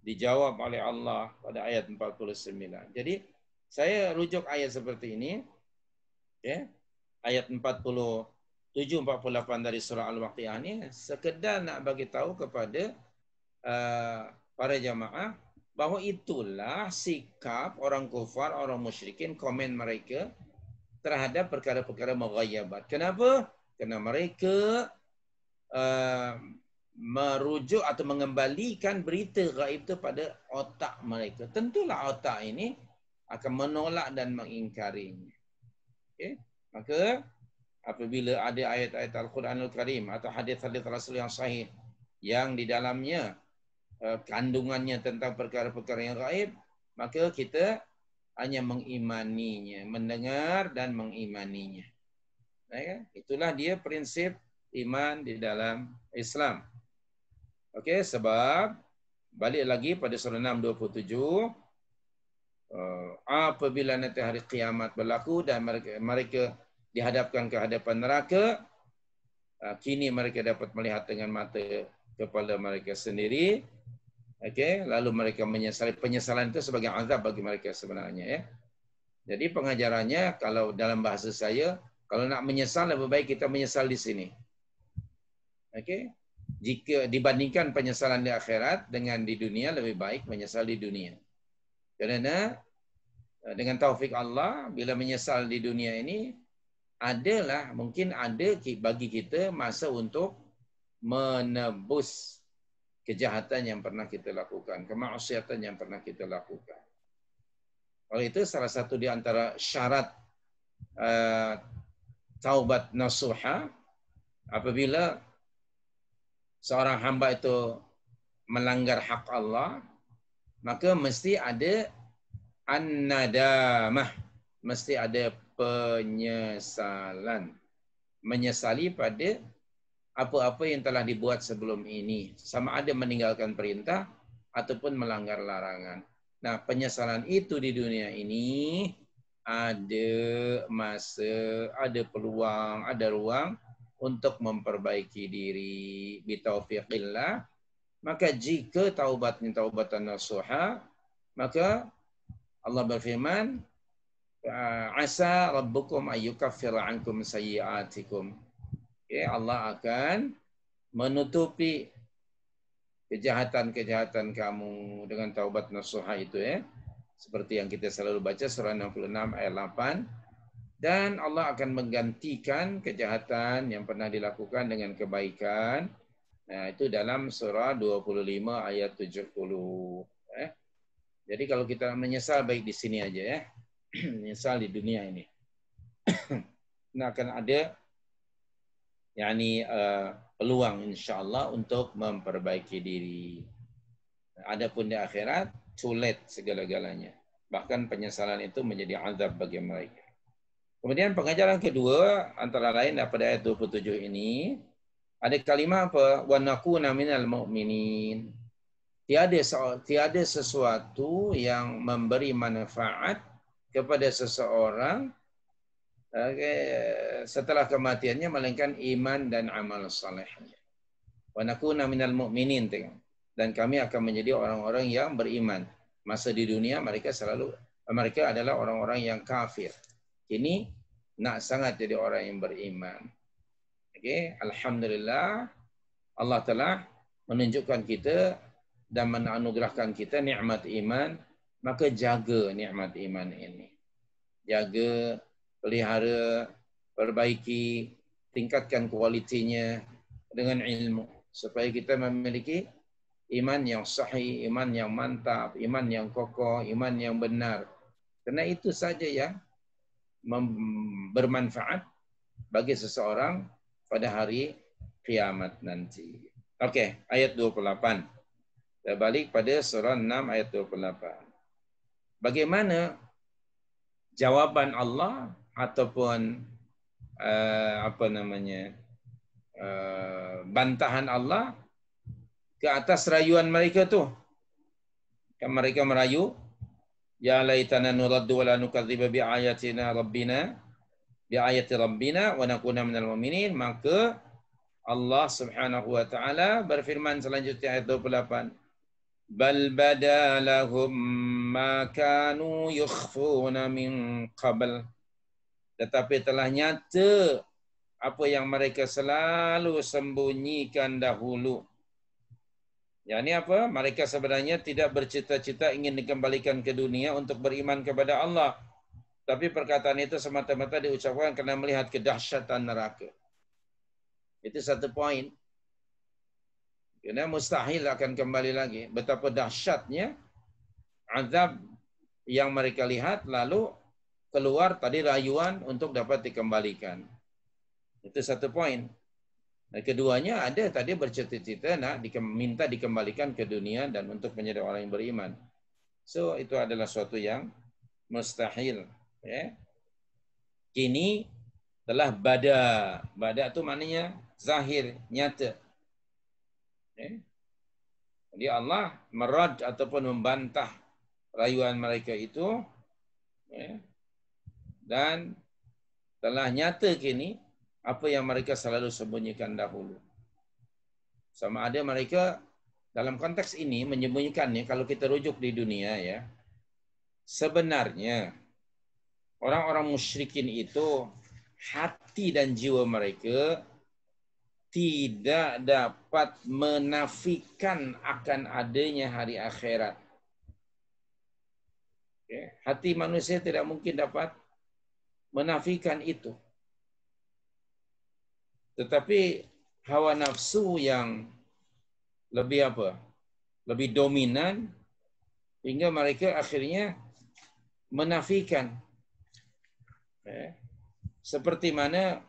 [SPEAKER 1] dijawab oleh Allah pada ayat 49. Jadi saya rujuk ayat seperti ini. Ya. Ayat 47 48 dari surah Al-Waqiah ini sekedar nak bagi tahu kepada uh, para jamaah bahawa itulah sikap orang kufar, orang musyrikin, komen mereka terhadap perkara-perkara maghayabat. Kenapa? Kerana mereka uh, merujuk atau mengembalikan berita gaib itu pada otak mereka. Tentulah otak ini akan menolak dan mengingkarinya. Okay? Maka apabila ada ayat-ayat Al-Quranul Karim atau hadis-hadis Rasul yang sahih yang di dalamnya Eh, kandungannya tentang perkara-perkara yang gaib, maka kita hanya mengimaninya, mendengar dan mengimaninya. Ya kan? Itulah dia prinsip iman di dalam Islam. Okey, sebab balik lagi pada surah 6:27 Uh, eh, apabila nanti hari kiamat berlaku dan mereka, mereka dihadapkan ke hadapan neraka, eh, kini mereka dapat melihat dengan mata kepala mereka sendiri Okey, lalu mereka menyesali penyesalan itu sebagai azab bagi mereka sebenarnya ya. Jadi pengajarannya kalau dalam bahasa saya, kalau nak menyesal lebih baik kita menyesal di sini. Okey. Jika dibandingkan penyesalan di akhirat dengan di dunia lebih baik menyesal di dunia. Kerana eh, dengan taufik Allah bila menyesal di dunia ini adalah mungkin ada bagi kita masa untuk menebus kejahatan yang pernah kita lakukan, kemaksiatan yang pernah kita lakukan. Oleh itu salah satu di antara syarat uh, taubat nasuha apabila seorang hamba itu melanggar hak Allah maka mesti ada annadamah mesti ada penyesalan menyesali pada apa-apa yang telah dibuat sebelum ini sama ada meninggalkan perintah ataupun melanggar larangan. Nah, penyesalan itu di dunia ini ada masa, ada peluang, ada ruang untuk memperbaiki diri bi Maka jika taubat, taubatnya taubatan nasuha, maka Allah berfirman, "Asa rabbukum ayyukaffira 'ankum sayyi'atikum." okay, eh, Allah akan menutupi kejahatan-kejahatan kamu dengan taubat nasuha itu ya. Seperti yang kita selalu baca surah 66 ayat 8 dan Allah akan menggantikan kejahatan yang pernah dilakukan dengan kebaikan. Nah, itu dalam surah 25 ayat 70 eh. Jadi kalau kita menyesal baik di sini aja ya. menyesal di dunia ini. nah, akan ada yakni uh, eh, peluang insyaallah untuk memperbaiki diri. Adapun di akhirat sulit segala-galanya. Bahkan penyesalan itu menjadi azab bagi mereka. Kemudian pengajaran kedua antara lain daripada ayat 27 ini ada kalimah apa? Wa naquna minal mu'minin. Tiada tiada sesuatu yang memberi manfaat kepada seseorang okay. setelah kematiannya melainkan iman dan amal salehnya. Wa nakuna minal mu'minin tengok. Dan kami akan menjadi orang-orang yang beriman. Masa di dunia mereka selalu mereka adalah orang-orang yang kafir. Kini nak sangat jadi orang yang beriman. Okey, Alhamdulillah Allah telah menunjukkan kita dan menganugerahkan kita nikmat iman maka jaga nikmat iman ini jaga pelihara, perbaiki, tingkatkan kualitinya dengan ilmu supaya kita memiliki iman yang sahih, iman yang mantap, iman yang kokoh, iman yang benar. Karena itu saja ya bermanfaat bagi seseorang pada hari kiamat nanti. Okey, ayat 28. Kita balik pada surah 6 ayat 28. Bagaimana jawaban Allah ataupun uh, apa namanya uh, bantahan Allah ke atas rayuan mereka tu. Kan mereka merayu ya laitana nuraddu wa la nukadziba bi ayatina rabbina bi ayati rabbina wa nakuna minal mu'minin maka Allah Subhanahu wa taala berfirman selanjutnya ayat 28 bal badalahum ma kanu yukhfuna min qabl tetapi telah nyata apa yang mereka selalu sembunyikan dahulu. Yang ini apa? Mereka sebenarnya tidak bercita-cita ingin dikembalikan ke dunia untuk beriman kepada Allah. Tapi perkataan itu semata-mata diucapkan kerana melihat kedahsyatan neraka. Itu satu poin. Kerana mustahil akan kembali lagi. Betapa dahsyatnya azab yang mereka lihat lalu keluar tadi rayuan untuk dapat dikembalikan. Itu satu poin. Dan keduanya ada tadi bercerita cita nak diminta dikembalikan ke dunia dan untuk menjadi orang yang beriman. So itu adalah suatu yang mustahil. Ya. Kini telah bada. Bada itu maknanya zahir, nyata. Ya. Jadi Allah merad ataupun membantah rayuan mereka itu. Ya dan telah nyata kini apa yang mereka selalu sembunyikan dahulu. Sama ada mereka dalam konteks ini menyembunyikan ni kalau kita rujuk di dunia ya. Sebenarnya orang-orang musyrikin itu hati dan jiwa mereka tidak dapat menafikan akan adanya hari akhirat. Hati manusia tidak mungkin dapat menafikan itu. Tetapi hawa nafsu yang lebih apa? Lebih dominan hingga mereka akhirnya menafikan. Eh, seperti mana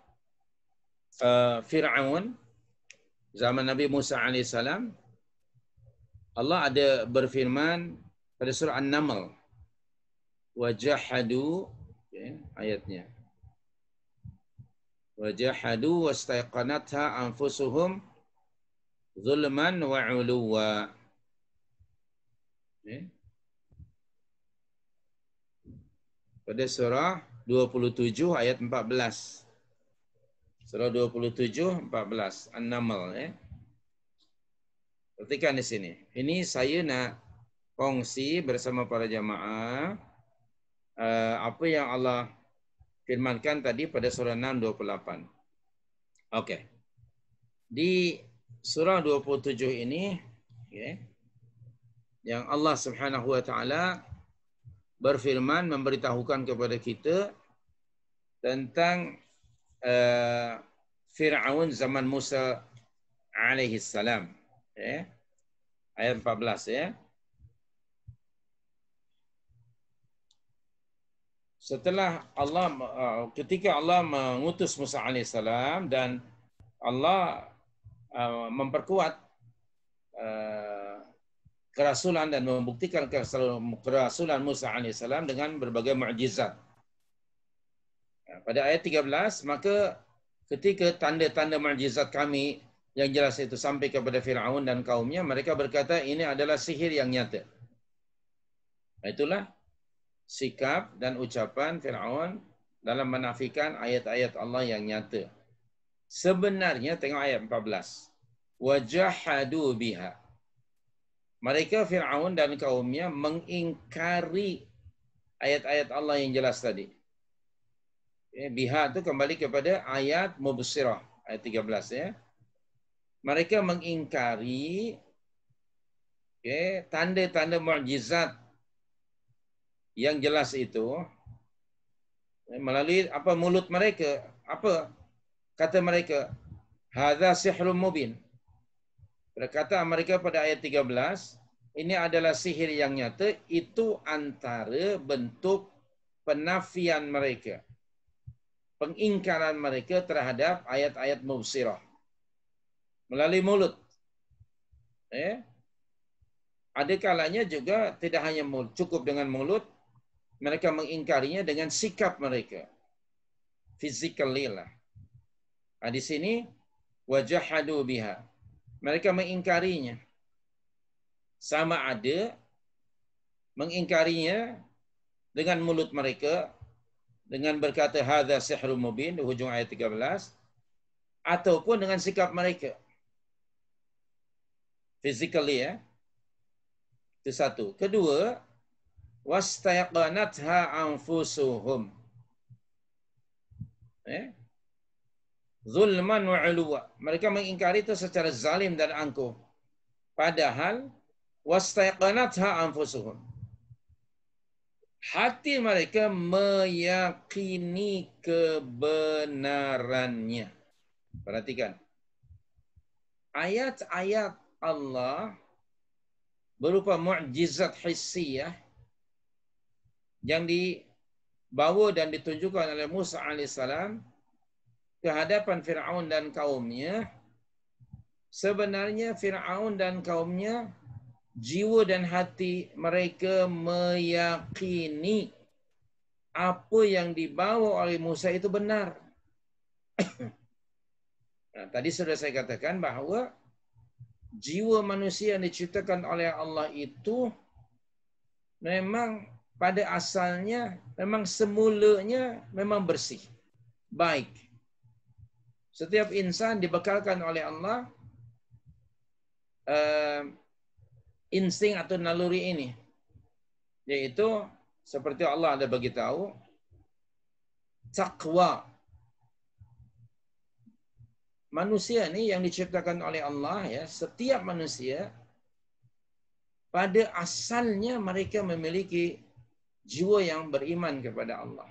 [SPEAKER 1] eh, Fir'aun zaman Nabi Musa AS Allah ada berfirman pada surah An-Naml wajahadu okay. ayatnya wajahadu wastaiqanatha anfusuhum zulman wa uluwa okay. pada surah 27 ayat 14 surah 27 14 an-naml ya perhatikan di sini ini saya nak kongsi bersama para jamaah Eh, apa yang Allah firmankan tadi pada surah 6:28. Okey. Di surah 27 ini okay, yang Allah Subhanahu wa taala berfirman memberitahukan kepada kita tentang uh, Firaun zaman Musa alaihi salam. Okay. Ayat 14 ya. Yeah. setelah Allah uh, ketika Allah mengutus Musa alaihissalam dan Allah uh, memperkuat uh, kerasulan dan membuktikan kerasulan Musa alaihissalam dengan berbagai mukjizat. Ya, pada ayat 13 maka ketika tanda-tanda mukjizat kami yang jelas itu sampai kepada Firaun dan kaumnya mereka berkata ini adalah sihir yang nyata. Itulah sikap dan ucapan Fir'aun dalam menafikan ayat-ayat Allah yang nyata. Sebenarnya tengok ayat 14. Wajahadu biha. Mereka Fir'aun dan kaumnya mengingkari ayat-ayat Allah yang jelas tadi. Eh, biha itu kembali kepada ayat Mubsirah. Ayat 13 ya. Mereka mengingkari okay, tanda-tanda mukjizat yang jelas itu melalui apa mulut mereka apa kata mereka hadza sihrum mubin berkata mereka pada ayat 13 ini adalah sihir yang nyata itu antara bentuk penafian mereka pengingkaran mereka terhadap ayat-ayat mubsirah melalui mulut eh ada kalanya juga tidak hanya mulut, cukup dengan mulut mereka mengingkarinya dengan sikap mereka. Physically lah. Nah, di sini, wajahadu biha. Mereka mengingkarinya. Sama ada mengingkarinya dengan mulut mereka dengan berkata hadza sihru mubin di hujung ayat 13 ataupun dengan sikap mereka physically ya itu satu kedua Ha anfusuhum eh? zulman wa ulwa mereka mengingkari itu secara zalim dan angkuh padahal Ha wastayqanatha anfusuhum hati mereka meyakini kebenarannya perhatikan ayat-ayat Allah berupa mukjizat hissiyah yang dibawa dan ditunjukkan oleh Musa AS ke hadapan Fir'aun dan kaumnya, sebenarnya Fir'aun dan kaumnya, jiwa dan hati mereka meyakini apa yang dibawa oleh Musa itu benar. nah, tadi sudah saya katakan bahawa jiwa manusia yang diciptakan oleh Allah itu memang pada asalnya memang semulanya memang bersih. Baik. Setiap insan dibekalkan oleh Allah uh, insting atau naluri ini. Yaitu seperti Allah ada beritahu takwa manusia ini yang diciptakan oleh Allah ya setiap manusia pada asalnya mereka memiliki jiwa yang beriman kepada Allah.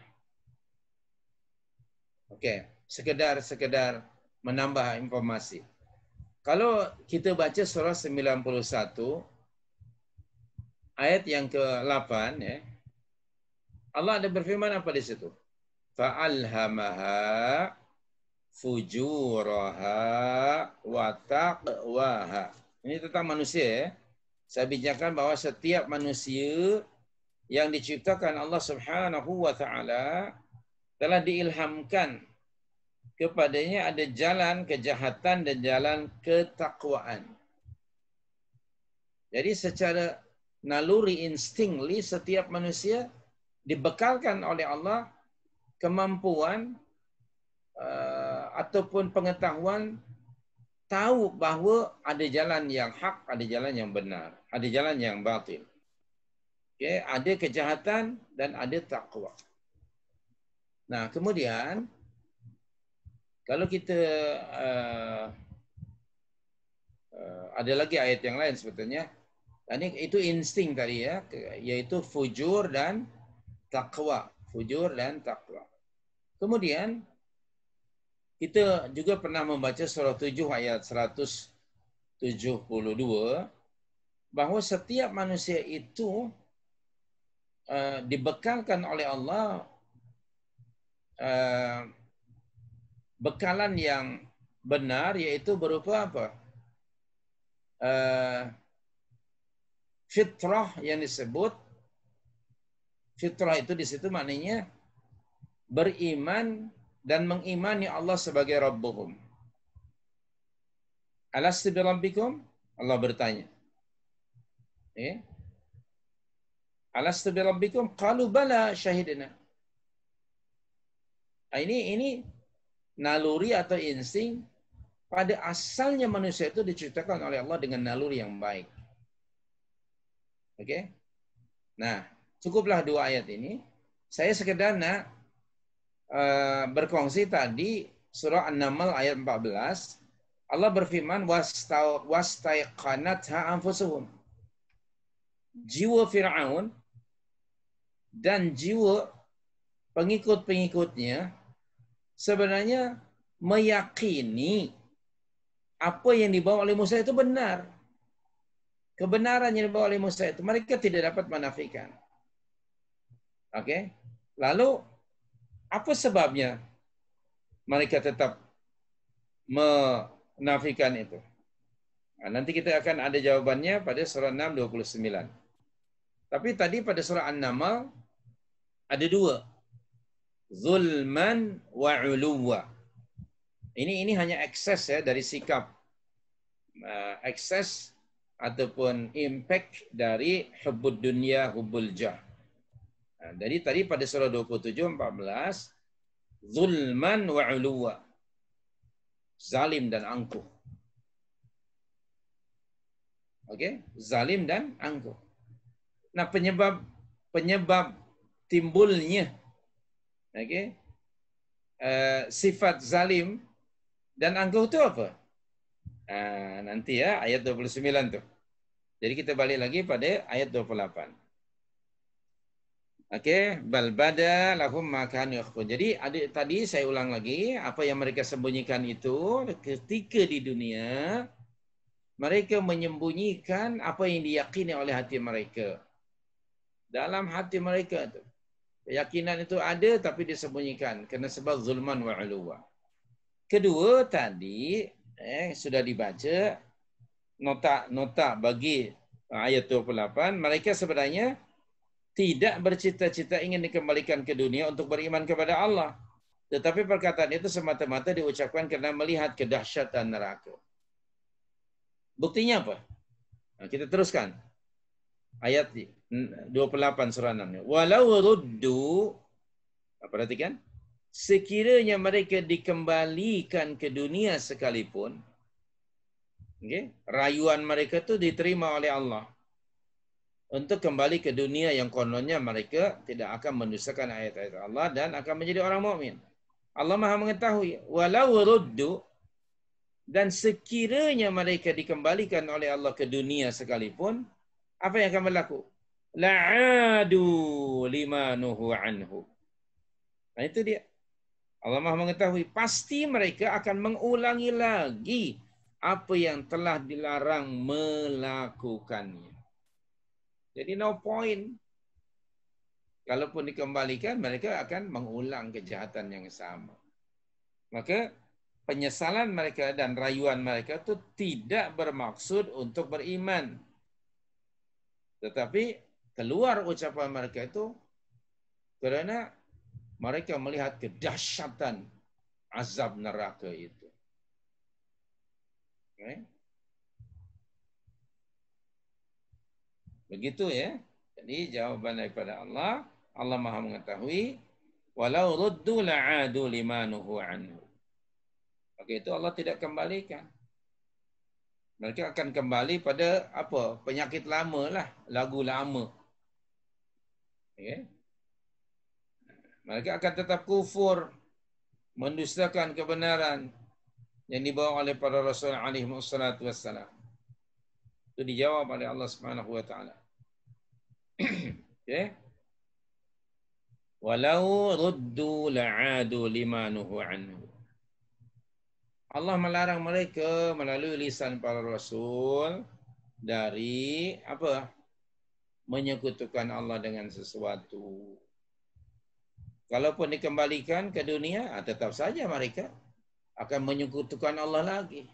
[SPEAKER 1] Okey, sekedar-sekedar menambah informasi. Kalau kita baca surah 91 ayat yang ke-8 ya. Allah ada berfirman apa di situ? Fa'alhamaha fujuraha wa taqwaha. Ini tentang manusia ya. Saya bincangkan bahawa setiap manusia yang diciptakan Allah Subhanahu wa taala telah diilhamkan kepadanya ada jalan kejahatan dan jalan ketakwaan. Jadi secara naluri instingly setiap manusia dibekalkan oleh Allah kemampuan uh, ataupun pengetahuan tahu bahawa ada jalan yang hak, ada jalan yang benar, ada jalan yang batil. Okay, ada kejahatan dan ada takwa. Nah, kemudian kalau kita uh, uh, ada lagi ayat yang lain sebetulnya. Ini itu insting tadi ya, yaitu fujur dan takwa. Fujur dan takwa. Kemudian kita juga pernah membaca surah 7 ayat 172 bahawa setiap manusia itu uh, dibekalkan oleh Allah uh, bekalan yang benar yaitu berupa apa? Uh, fitrah yang disebut fitrah itu di situ maknanya beriman dan mengimani Allah sebagai Rabbuhum. Alastu birabbikum? Allah bertanya. Eh? Alastu bi rabbikum? Qalu bala syahidina. Nah, ini ini naluri atau insting pada asalnya manusia itu diciptakan oleh Allah dengan naluri yang baik. Oke? Okay? Nah, cukuplah dua ayat ini. Saya sekedar nak uh, berkongsi tadi surah An-Naml ayat 14. Allah berfirman ha anfusuhum. Jiwa Firaun dan jiwa pengikut-pengikutnya sebenarnya meyakini apa yang dibawa oleh Musa itu benar. Kebenaran yang dibawa oleh Musa itu mereka tidak dapat menafikan. Oke. Okay? Lalu apa sebabnya mereka tetap menafikan itu? Nah, nanti kita akan ada jawabannya pada surah 6 29. Tapi tadi pada surah An-Naml ada dua. Zulman wa uluwa. Ini ini hanya excess ya dari sikap uh, excess ataupun impact dari hubud dunia hubul jah. Nah, uh, jadi tadi pada surah 27 14 zulman wa uluwa. Zalim dan angkuh. Okey, zalim dan angkuh. Nah, penyebab penyebab timbulnya okay, uh, sifat zalim dan angkuh itu apa? Uh, nanti ya ayat 29 tu. Jadi kita balik lagi pada ayat 28. Okey, bal bada lahum makan yakhun. Jadi adik tadi saya ulang lagi apa yang mereka sembunyikan itu ketika di dunia mereka menyembunyikan apa yang diyakini oleh hati mereka. Dalam hati mereka tu keyakinan itu ada tapi disembunyikan Kena sebab zulman wa Kedua tadi eh, sudah dibaca nota-nota bagi eh, ayat 28 mereka sebenarnya tidak bercita-cita ingin dikembalikan ke dunia untuk beriman kepada Allah. Tetapi perkataan itu semata-mata diucapkan kerana melihat kedahsyatan neraka. Buktinya apa? Kita teruskan ayat 28 surah 6 ni. Walau ruddu perhatikan sekiranya mereka dikembalikan ke dunia sekalipun okay, rayuan mereka tu diterima oleh Allah untuk kembali ke dunia yang kononnya mereka tidak akan mendustakan ayat-ayat Allah dan akan menjadi orang mukmin. Allah Maha mengetahui walau ruddu dan sekiranya mereka dikembalikan oleh Allah ke dunia sekalipun apa yang akan berlaku? La'adu lima nuhu anhu. Nah, itu dia. Allah Maha mengetahui pasti mereka akan mengulangi lagi apa yang telah dilarang melakukannya. Jadi no point. Kalaupun dikembalikan, mereka akan mengulang kejahatan yang sama. Maka penyesalan mereka dan rayuan mereka itu tidak bermaksud untuk beriman. Tetapi keluar ucapan mereka itu kerana mereka melihat kedahsyatan azab neraka itu. Okay. Begitu ya. Jadi jawaban daripada Allah, Allah Maha mengetahui walau ruddu la'adu limanuhu anhu. Okay, itu Allah tidak kembalikan mereka akan kembali pada apa penyakit lama lah lagu lama okay. Ya. mereka akan tetap kufur mendustakan kebenaran yang dibawa oleh para rasul alaihi wassalatu wassalam itu dijawab oleh Allah Subhanahu wa taala Okay, ya. walau ruddu la'adu limanuhu anhu Allah melarang mereka melalui lisan para rasul dari apa? Menyekutukan Allah dengan sesuatu. Kalaupun dikembalikan ke dunia, ah, tetap saja mereka akan menyekutukan Allah lagi.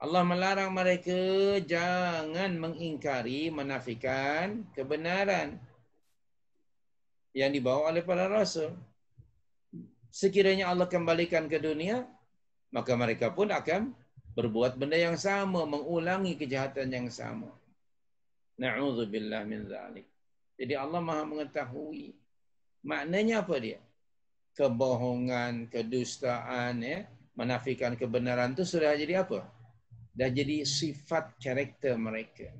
[SPEAKER 1] Allah melarang mereka jangan mengingkari, menafikan kebenaran yang dibawa oleh para rasul. Sekiranya Allah kembalikan ke dunia, maka mereka pun akan berbuat benda yang sama, mengulangi kejahatan yang sama. Na'udzubillah min zalik. Jadi Allah Maha mengetahui maknanya apa dia? Kebohongan, kedustaan ya, menafikan kebenaran itu sudah jadi apa? Dah jadi sifat karakter mereka.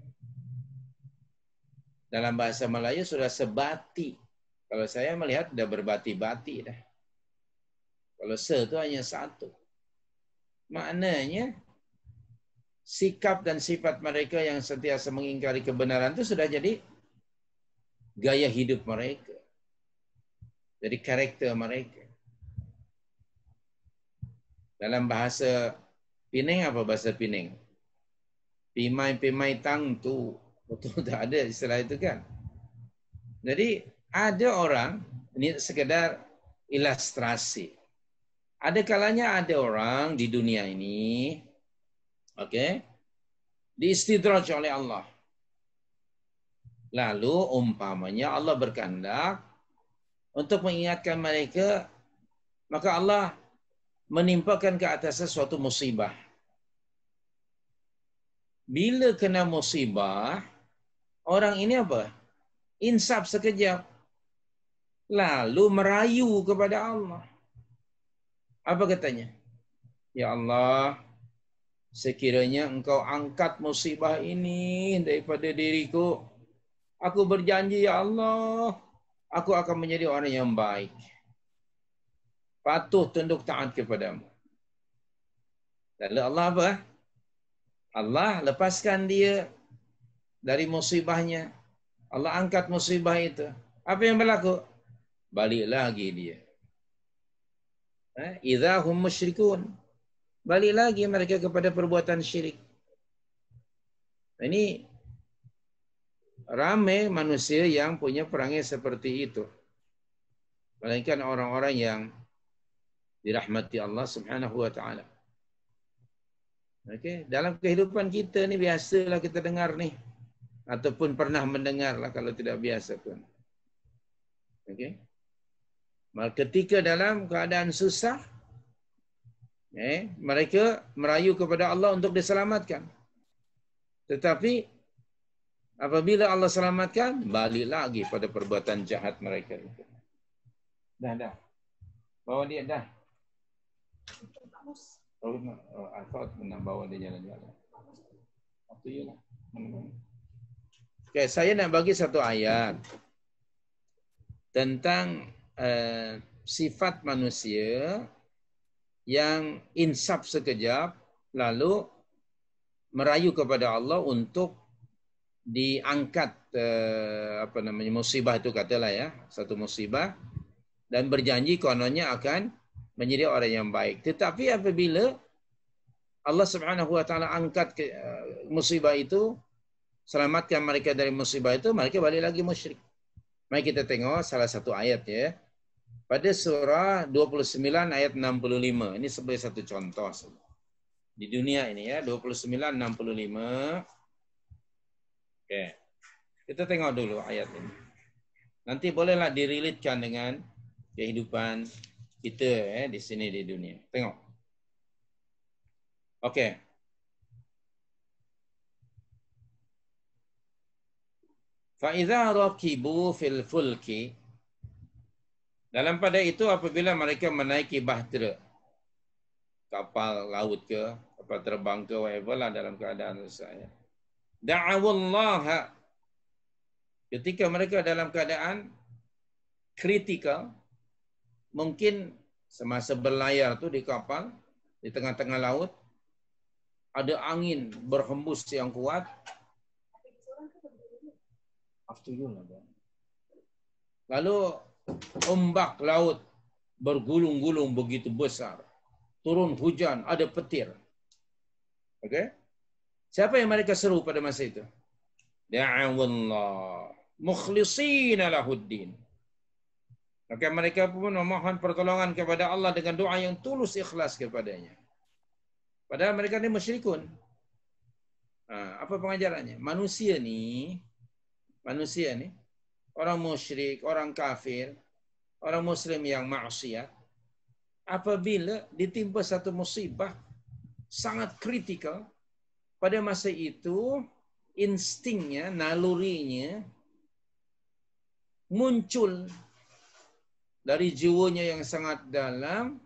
[SPEAKER 1] Dalam bahasa Melayu sudah sebati. Kalau saya melihat sudah berbati-bati dah. Kalau se itu hanya satu maknanya sikap dan sifat mereka yang sentiasa mengingkari kebenaran itu sudah jadi gaya hidup mereka. Jadi karakter mereka. Dalam bahasa Pining apa bahasa Pining? Pimai-pimai tang tu betul tak ada istilah itu kan? Jadi ada orang ini sekedar ilustrasi. Ada kalanya ada orang di dunia ini, okay, diistidraj oleh Allah. Lalu umpamanya Allah berkandak untuk mengingatkan mereka, maka Allah menimpakan ke atas sesuatu musibah. Bila kena musibah, orang ini apa? Insaf sekejap. Lalu merayu kepada Allah. Apa katanya? Ya Allah, sekiranya engkau angkat musibah ini daripada diriku, aku berjanji ya Allah, aku akan menjadi orang yang baik. Patuh tunduk taat kepadamu. Lalu Allah apa? Allah lepaskan dia dari musibahnya. Allah angkat musibah itu. Apa yang berlaku? Balik lagi dia. Ha? Idza hum musyrikun. Balik lagi mereka kepada perbuatan syirik. Ini ramai manusia yang punya perangai seperti itu. Melainkan orang-orang yang dirahmati Allah Subhanahu wa taala. Okey, dalam kehidupan kita ni biasalah kita dengar ni ataupun pernah mendengarlah kalau tidak biasa pun. Okey ketika dalam keadaan susah eh mereka merayu kepada Allah untuk diselamatkan tetapi apabila Allah selamatkan balik lagi pada perbuatan jahat mereka itu dah dah bawa dia dah Oh, no. oh, nak bawa dia jalan-jalan. Apa you Okay, saya nak bagi satu ayat tentang uh, sifat manusia yang insaf sekejap lalu merayu kepada Allah untuk diangkat uh, apa namanya musibah itu katalah ya satu musibah dan berjanji kononnya akan menjadi orang yang baik tetapi apabila Allah Subhanahu wa taala angkat ke, uh, musibah itu selamatkan mereka dari musibah itu mereka balik lagi musyrik mari kita tengok salah satu ayat ya pada surah 29 ayat 65. Ini sebagai satu contoh semua. Di dunia ini ya, 29 65. Oke. Kita tengok dulu ayat ini. Nanti bolehlah dirilitkan dengan kehidupan kita ya di sini di dunia. Tengok. Oke. Fa idza rakibu fil fulki dalam pada itu apabila mereka menaiki bahtera kapal laut ke apa terbang ke whatever lah dalam keadaan saya. Da'awullah ketika mereka dalam keadaan kritikal mungkin semasa berlayar tu di kapal di tengah-tengah laut ada angin berhembus yang kuat. After lah. Lalu ombak laut bergulung-gulung begitu besar. Turun hujan, ada petir. Okey. Siapa yang mereka seru pada masa itu? Da'awallah. Mukhlisin lahuddin. Maka mereka pun memohon pertolongan kepada Allah dengan doa yang tulus ikhlas kepadanya. Padahal mereka ini musyrikun. Ha, apa pengajarannya? Manusia ni, manusia ni, orang musyrik, orang kafir, orang muslim yang maksiat. Apabila ditimpa satu musibah sangat kritikal, pada masa itu instingnya, nalurinya muncul dari jiwanya yang sangat dalam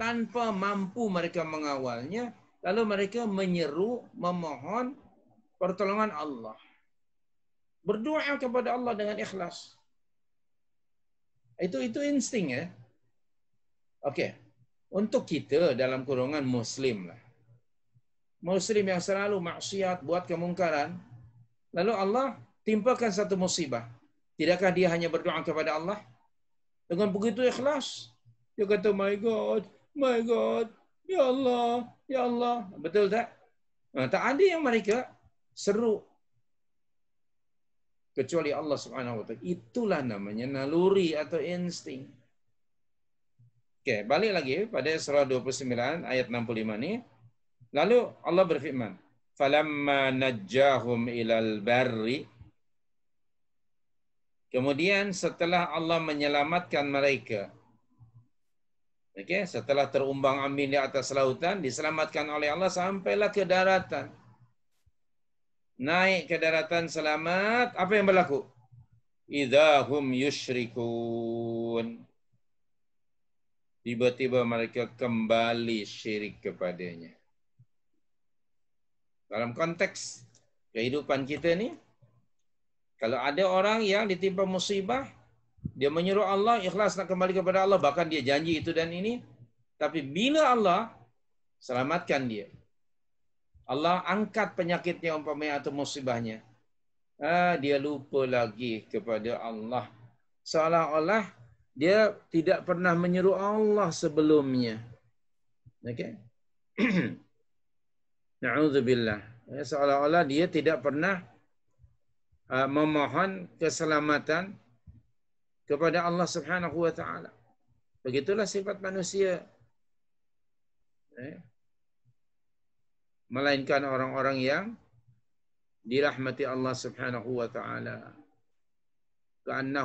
[SPEAKER 1] tanpa mampu mereka mengawalnya lalu mereka menyeru memohon pertolongan Allah berdoa kepada Allah dengan ikhlas. Itu itu insting ya. Okey. Untuk kita dalam kurungan muslim lah. Muslim yang selalu maksiat, buat kemungkaran, lalu Allah timpakan satu musibah. Tidakkah dia hanya berdoa kepada Allah dengan begitu ikhlas? Dia kata, "My God, my God, ya Allah, ya Allah." Betul tak? Nah, ha, tak ada yang mereka seru kecuali Allah Subhanahu wa taala. Itulah namanya naluri atau insting. Oke, balik lagi pada surah 29 ayat 65 ini. Lalu Allah berfirman, "Falamma najjahum ilal barri" Kemudian setelah Allah menyelamatkan mereka. Oke, okay, setelah terumbang-ambing di atas lautan, diselamatkan oleh Allah sampailah ke daratan naik ke daratan selamat, apa yang berlaku? Idahum yushrikun. Tiba-tiba mereka kembali syirik kepadanya. Dalam konteks kehidupan kita ni, kalau ada orang yang ditimpa musibah, dia menyuruh Allah ikhlas nak kembali kepada Allah, bahkan dia janji itu dan ini, tapi bila Allah selamatkan dia, Allah angkat penyakitnya umpamanya atau musibahnya. Ah, dia lupa lagi kepada Allah. Seolah-olah dia tidak pernah menyeru Allah sebelumnya. Okay? Na'udzubillah. Eh, seolah-olah dia tidak pernah uh, memohon keselamatan kepada Allah Subhanahu wa taala. Begitulah sifat manusia. Okay? Eh? melainkan orang-orang yang dirahmati Allah Subhanahu wa taala. Karena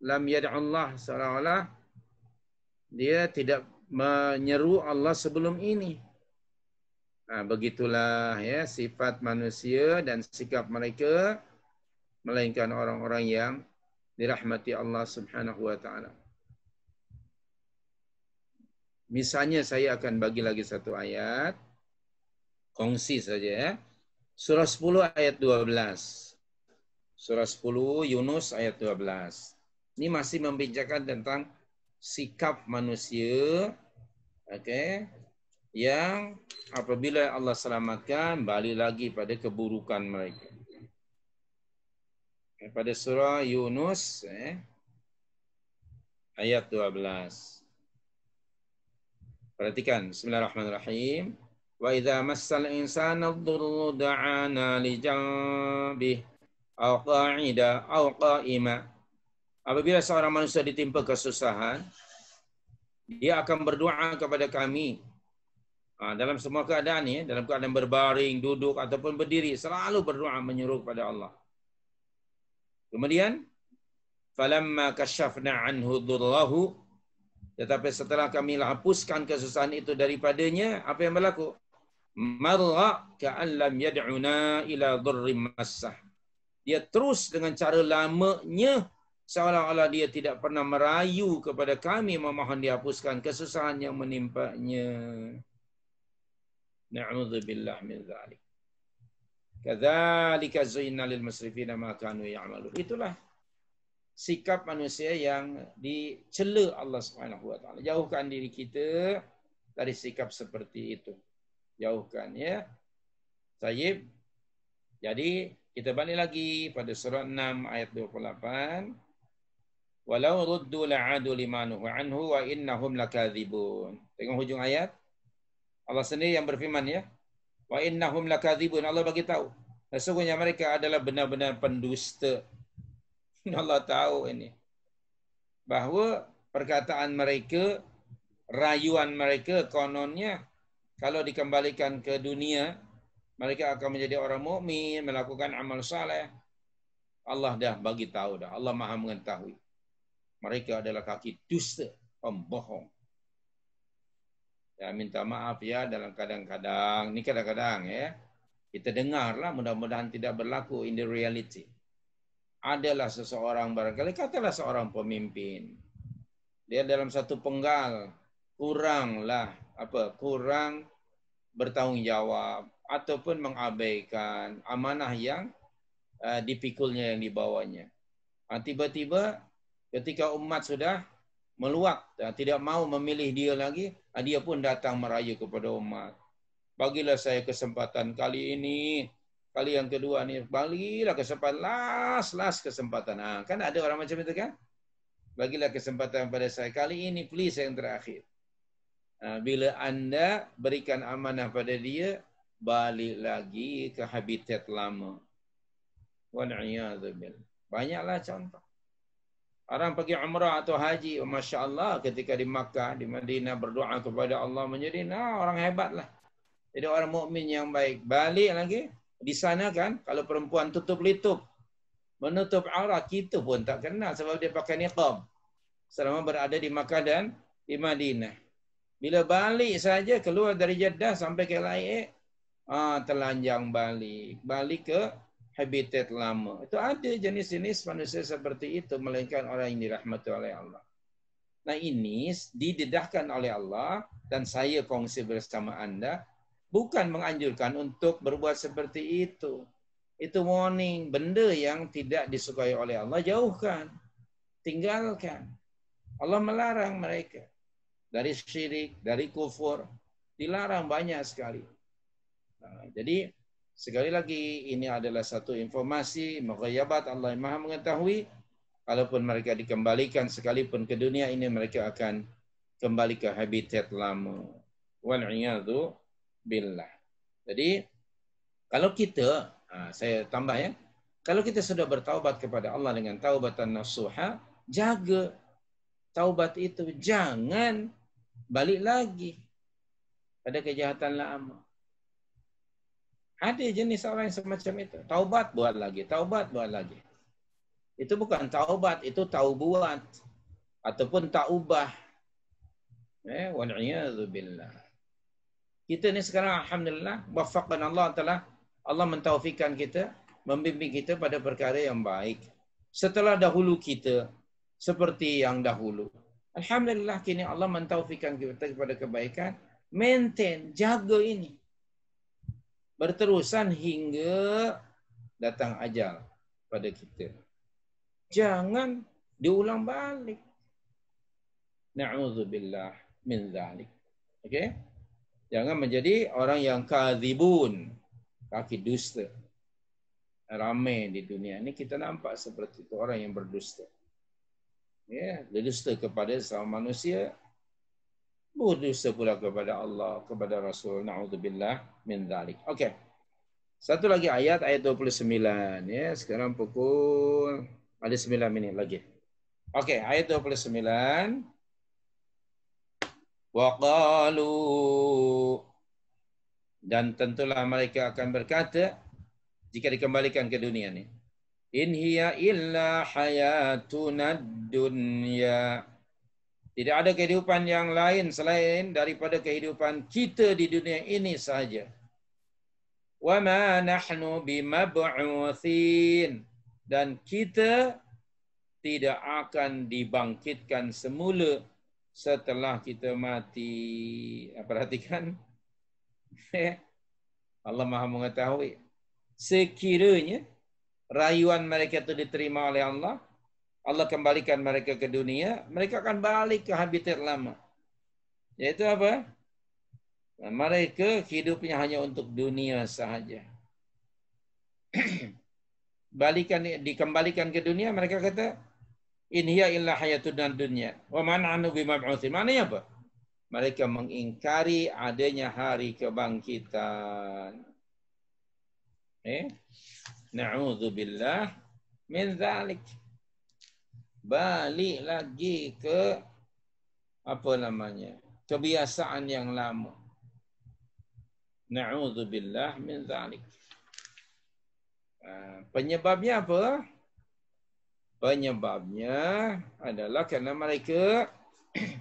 [SPEAKER 1] lam yad'u Allah seolah-olah dia tidak menyeru Allah sebelum ini. Nah, ha, begitulah ya sifat manusia dan sikap mereka melainkan orang-orang yang dirahmati Allah Subhanahu wa taala. Misalnya saya akan bagi lagi satu ayat kongsi saja ya. Surah 10 ayat 12. Surah 10 Yunus ayat 12. Ini masih membicarakan tentang sikap manusia oke okay, yang apabila Allah selamatkan balik lagi pada keburukan mereka. Eh, pada surah Yunus eh, ayat 12. Perhatikan Bismillahirrahmanirrahim. وإذا مس الإنسان الضر دعانا لجنبه أو قاعدا أو قائما Apabila seorang manusia ditimpa kesusahan, dia akan berdoa kepada kami. Ha, dalam semua keadaan ini, dalam keadaan berbaring, duduk ataupun berdiri, selalu berdoa menyuruh kepada Allah. Kemudian, falamma kashafna anhu dhullahu, tetapi setelah kami hapuskan kesusahan itu daripadanya, apa yang berlaku? marra ka'allam yad'una ila dhurrim massah dia terus dengan cara lamanya seolah-olah dia tidak pernah merayu kepada kami memohon dihapuskan kesusahan yang menimpanya na'udzubillah min dzalik kadzalika zayyana lil musrifina ma kanu ya'malun itulah sikap manusia yang dicela Allah Subhanahu wa taala jauhkan diri kita dari sikap seperti itu jauhkan ya. Sayyib. Jadi kita balik lagi pada surah 6 ayat 28. Walau ruddu la'adu wa anhu wa innahum lakadzibun. Tengok hujung ayat. Allah sendiri yang berfirman ya. Wa innahum lakadzibun. Allah bagi tahu. Sesungguhnya mereka adalah benar-benar pendusta. Allah tahu ini. Bahawa perkataan mereka, rayuan mereka kononnya kalau dikembalikan ke dunia mereka akan menjadi orang mukmin melakukan amal saleh Allah dah bagi tahu dah Allah Maha mengetahui mereka adalah kaki dusta pembohong Ya minta maaf ya dalam kadang-kadang ni kadang-kadang ya kita dengarlah mudah-mudahan tidak berlaku in the reality adalah seseorang barangkali katalah seorang pemimpin dia dalam satu penggal kuranglah apa kurang bertanggungjawab ataupun mengabaikan amanah yang uh, dipikulnya yang dibawanya. Uh, tiba-tiba ketika umat sudah meluak uh, eh, tidak mau memilih dia lagi, uh, dia pun datang merayu kepada umat. Bagilah saya kesempatan kali ini, kali yang kedua ini, bagilah kesempatan last last kesempatan. Uh, kan ada orang macam itu kan? Bagilah kesempatan pada saya kali ini please yang terakhir. Ah, bila anda berikan amanah pada dia balik lagi ke habitat lama wal banyaklah contoh orang pergi umrah atau haji masya-Allah ketika di Makkah di Madinah berdoa kepada Allah menjadi nah orang hebatlah jadi orang mukmin yang baik balik lagi di sana kan kalau perempuan tutup litup menutup aurat kita pun tak kenal sebab dia pakai niqab selama berada di Makkah dan di Madinah bila balik saja keluar dari Jeddah sampai ke Laik, ah telanjang balik, balik ke habitat lama. Itu ada jenis-jenis manusia seperti itu melainkan orang yang dirahmati oleh Allah. Nah ini didedahkan oleh Allah dan saya kongsi bersama anda bukan menganjurkan untuk berbuat seperti itu. Itu warning benda yang tidak disukai oleh Allah jauhkan, tinggalkan. Allah melarang mereka dari syirik, dari kufur, dilarang banyak sekali. Nah, ha, jadi sekali lagi ini adalah satu informasi mukhayyabat Allah yang Maha mengetahui kalaupun mereka dikembalikan sekalipun ke dunia ini mereka akan kembali ke habitat lama. walinya iyadu bila. Jadi kalau kita ha, saya tambah ya, kalau kita sudah bertaubat kepada Allah dengan taubatan nasuha, jaga taubat itu jangan balik lagi pada kejahatan lama. Ada jenis orang yang semacam itu. Taubat buat lagi, taubat buat lagi. Itu bukan taubat, itu taubuat ataupun taubah. Eh, wal Kita ni sekarang alhamdulillah wafaqan Allah taala Allah mentaufikan kita, membimbing kita pada perkara yang baik. Setelah dahulu kita seperti yang dahulu. Alhamdulillah kini Allah mentaufikan kita kepada kebaikan. Maintain, jaga ini. Berterusan hingga datang ajal pada kita. Jangan diulang balik. Na'udzubillah min zalik. Okay? Jangan menjadi orang yang kazibun. Kaki dusta. Ramai di dunia ini kita nampak seperti itu. Orang yang berdusta ya berdusta kepada sama manusia berdusta pula kepada Allah kepada Rasul naudzubillah min dzalik okey satu lagi ayat ayat 29 ya sekarang pukul ada 9 minit lagi okey ayat 29 waqalu dan tentulah mereka akan berkata jika dikembalikan ke dunia ni In hiya illa hayatunad dunya. Tidak ada kehidupan yang lain selain daripada kehidupan kita di dunia ini saja. Wa ma nahnu bimab'uthin. Dan kita tidak akan dibangkitkan semula setelah kita mati. Eh, perhatikan. Eh, Allah Maha mengetahui. Sekiranya, rayuan mereka itu diterima oleh Allah, Allah kembalikan mereka ke dunia, mereka akan balik ke habitat lama. Yaitu apa? mereka hidupnya hanya untuk dunia sahaja. Balikan dikembalikan ke dunia, mereka kata in hiya illa hayatuna dunya wa man anu bima Maknanya apa? Mereka mengingkari adanya hari kebangkitan. eh naudzubillah min zalik balik lagi ke apa namanya kebiasaan yang lama naudzubillah min zalik ah, penyebabnya apa penyebabnya adalah kerana mereka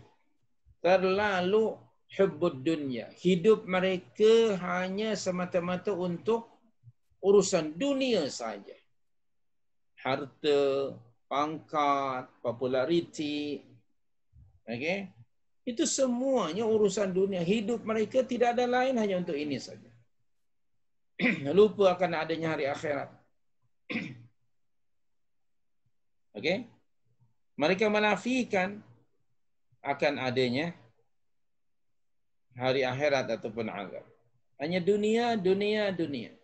[SPEAKER 1] terlalu hubbud dunia hidup mereka hanya semata-mata untuk urusan dunia saja. Harta, pangkat, populariti. okay, Itu semuanya urusan dunia. Hidup mereka tidak ada lain hanya untuk ini saja. Lupa akan adanya hari akhirat. okay? Mereka menafikan akan adanya hari akhirat ataupun azab. Hanya dunia, dunia, dunia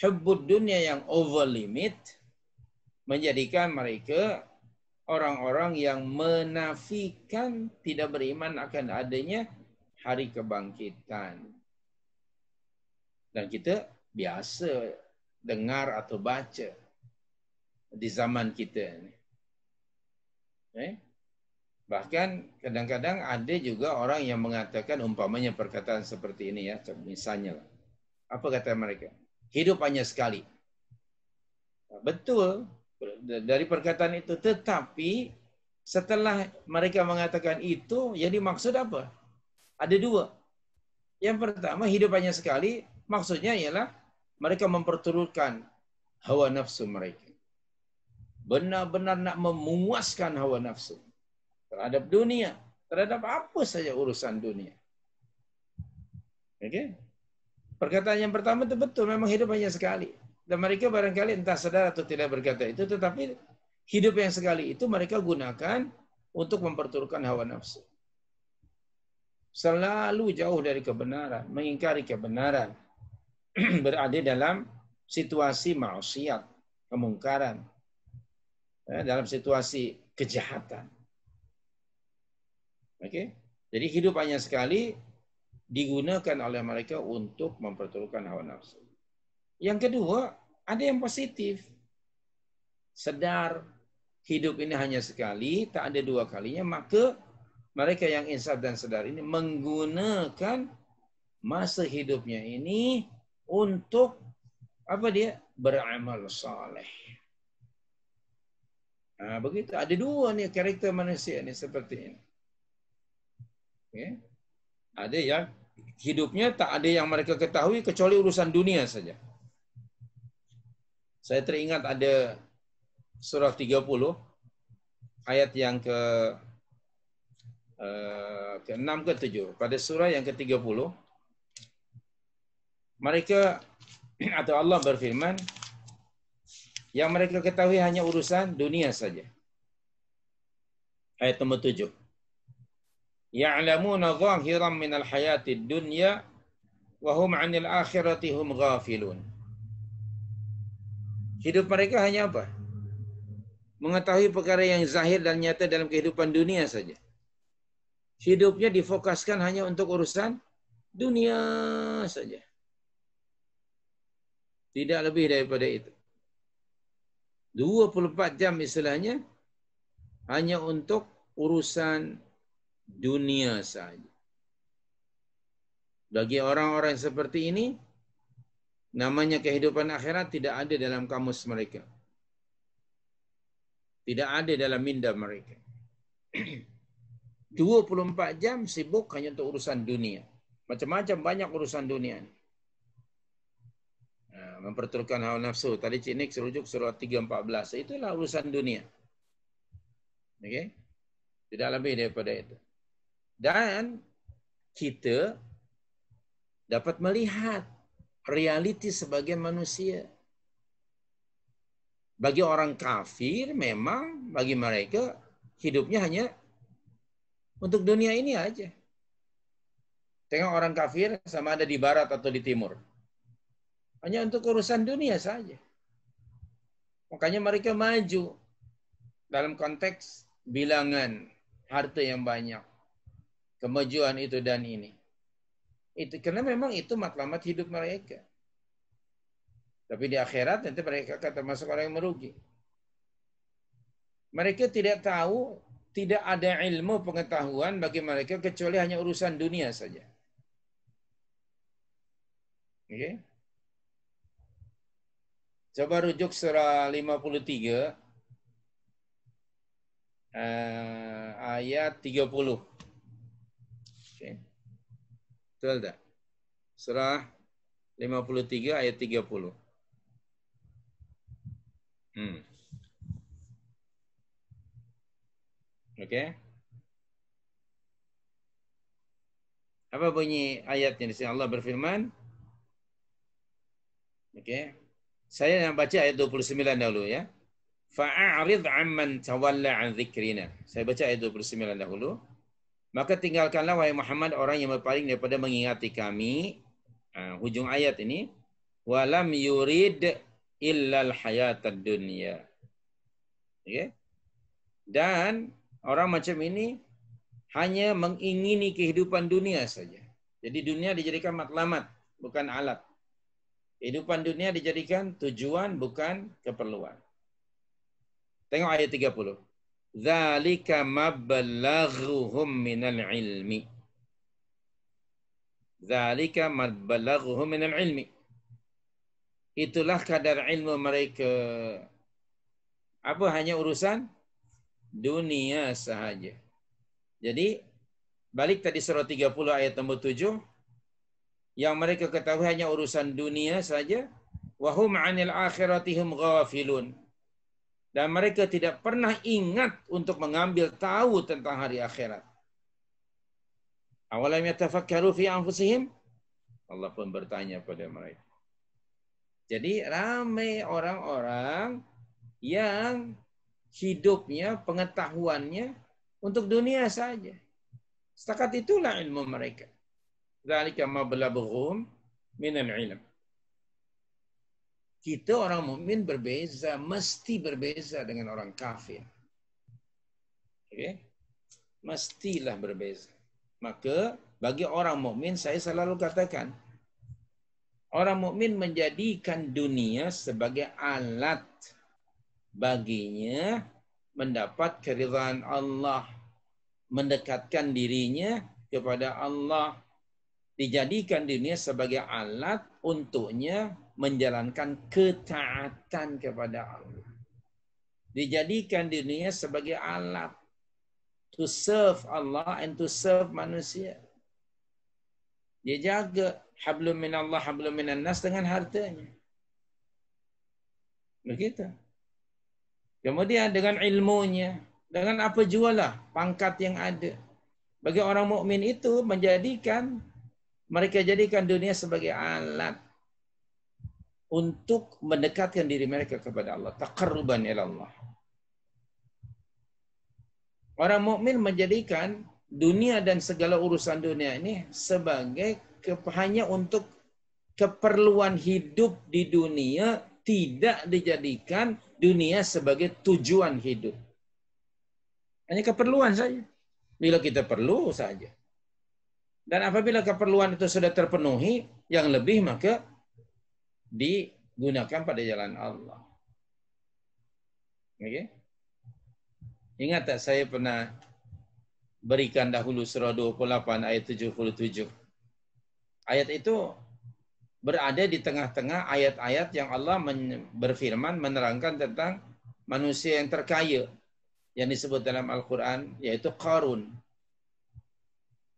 [SPEAKER 1] hubbud dunia yang over limit menjadikan mereka orang-orang yang menafikan tidak beriman akan adanya hari kebangkitan. Dan kita biasa dengar atau baca di zaman kita ini. Eh? Bahkan kadang-kadang ada juga orang yang mengatakan umpamanya perkataan seperti ini ya, misalnya. Lah. Apa kata mereka? hidup hanya sekali. Betul dari perkataan itu. Tetapi setelah mereka mengatakan itu, yang dimaksud apa? Ada dua. Yang pertama, hidup hanya sekali. Maksudnya ialah mereka memperturutkan hawa nafsu mereka. Benar-benar nak memuaskan hawa nafsu. Terhadap dunia. Terhadap apa saja urusan dunia. Okay? Perkataan yang pertama itu betul, memang hidup hanya sekali. Dan mereka barangkali entah sadar atau tidak berkata itu, tetapi hidup yang sekali itu mereka gunakan untuk memperturunkan hawa nafsu. Selalu jauh dari kebenaran, mengingkari kebenaran, berada dalam situasi maksiat, kemungkaran, ya, dalam situasi kejahatan. Oke? Okay? Jadi hidup hanya sekali, digunakan oleh mereka untuk memperturunkan hawa nafsu. Yang kedua, ada yang positif. Sedar hidup ini hanya sekali, tak ada dua kalinya, maka mereka yang insaf dan sedar ini menggunakan masa hidupnya ini untuk apa dia beramal saleh. Nah, ha, begitu ada dua nih karakter manusia ini seperti ini. Okay ada yang hidupnya tak ada yang mereka ketahui kecuali urusan dunia saja. Saya teringat ada surah 30 ayat yang ke uh, ke-6 ke-7 pada surah yang ke-30 mereka atau Allah berfirman yang mereka ketahui hanya urusan dunia saja. Ayat nomor 7 ya'lamuna zahiran min al-hayati dunya wa hum 'anil akhirati hum ghafilun. Hidup mereka hanya apa? Mengetahui perkara yang zahir dan nyata dalam kehidupan dunia saja. Hidupnya difokuskan hanya untuk urusan dunia saja. Tidak lebih daripada itu. 24 jam istilahnya hanya untuk urusan dunia saja. Bagi orang-orang seperti ini, namanya kehidupan akhirat tidak ada dalam kamus mereka. Tidak ada dalam minda mereka. 24 jam sibuk hanya untuk urusan dunia. Macam-macam banyak urusan dunia. Ini. Nah, memperturunkan hawa nafsu. Tadi Cik Nik serujuk surat 3.14. Itulah urusan dunia. Okay? Tidak lebih daripada itu. Dan kita dapat melihat realiti sebagai manusia. Bagi orang kafir memang bagi mereka hidupnya hanya untuk dunia ini aja. Tengok orang kafir sama ada di barat atau di timur. Hanya untuk urusan dunia saja. Makanya mereka maju dalam konteks bilangan harta yang banyak kemajuan itu dan ini. Itu karena memang itu matlamat hidup mereka. Tapi di akhirat nanti mereka akan termasuk orang yang merugi. Mereka tidak tahu, tidak ada ilmu pengetahuan bagi mereka kecuali hanya urusan dunia saja. Oke. Okay? Coba rujuk surah 53 eh, ayat 30. Okay. Betul tak? Surah 53 ayat 30. Hmm. Okay. Apa bunyi ayatnya di sini? Allah berfirman. Okay. Saya yang baca ayat 29 dahulu ya. Fa'arid amman tawalla an dhikrina. Saya baca ayat 29 dahulu. Maka tinggalkanlah wahai Muhammad orang yang berpaling daripada mengingati kami. Uh, hujung ayat ini. Walam yurid illal hayatad dunia. Okay? Dan orang macam ini hanya mengingini kehidupan dunia saja. Jadi dunia dijadikan matlamat, bukan alat. Kehidupan dunia dijadikan tujuan, bukan keperluan. Tengok ayat 30. Zalika mablaghuhum minal ilmi. Zalika mablaghuhum al ilmi. Itulah kadar ilmu mereka. Apa hanya urusan? Dunia sahaja. Jadi, balik tadi surah 30 ayat nombor 7. Yang mereka ketahui hanya urusan dunia sahaja. Wahum anil akhiratihum ghafilun. dan mereka tidak pernah ingat untuk mengambil tahu tentang hari akhirat. Awalam yatafakkaru fi anfusihim? Allah pun bertanya pada mereka. Jadi ramai orang-orang yang hidupnya, pengetahuannya untuk dunia saja. Setakat itulah ilmu mereka. Zalika ma balaghuhum min al-ilm. kita orang mukmin berbeza mesti berbeza dengan orang kafir okey mestilah berbeza maka bagi orang mukmin saya selalu katakan orang mukmin menjadikan dunia sebagai alat baginya mendapat keridhaan Allah mendekatkan dirinya kepada Allah dijadikan dunia sebagai alat untuknya menjalankan ketaatan kepada Allah. Dijadikan dunia sebagai alat to serve Allah and to serve manusia. Dia jaga hablum min Allah, hablum min nas dengan hartanya. Begitu. Kemudian dengan ilmunya, dengan apa jualah pangkat yang ada. Bagi orang mukmin itu menjadikan mereka jadikan dunia sebagai alat untuk mendekatkan diri mereka kepada Allah, taqarruban ila Allah. Orang mukmin menjadikan dunia dan segala urusan dunia ini sebagai hanya untuk keperluan hidup di dunia tidak dijadikan dunia sebagai tujuan hidup. Hanya keperluan saja. Bila kita perlu saja. Dan apabila keperluan itu sudah terpenuhi, yang lebih maka digunakan pada jalan Allah. Okay. Ingat tak saya pernah berikan dahulu surah 28 ayat 77. Ayat itu berada di tengah-tengah ayat-ayat yang Allah men- berfirman menerangkan tentang manusia yang terkaya yang disebut dalam Al-Quran yaitu Qarun.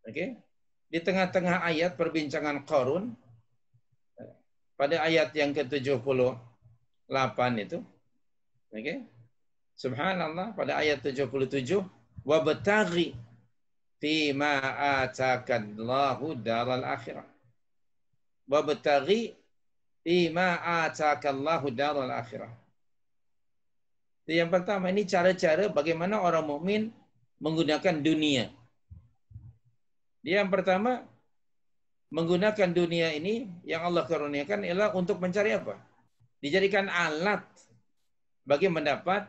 [SPEAKER 1] Okay. Di tengah-tengah ayat perbincangan Qarun, pada ayat yang ke-78 itu. Okay. Subhanallah pada ayat 77 wa bataghi fi ma ataakallahu daral akhirah. Wa bataghi fi ma ataakallahu daral akhirah. Jadi yang pertama ini cara-cara bagaimana orang mukmin menggunakan dunia. Dia yang pertama menggunakan dunia ini yang Allah karuniakan ialah untuk mencari apa? Dijadikan alat bagi mendapat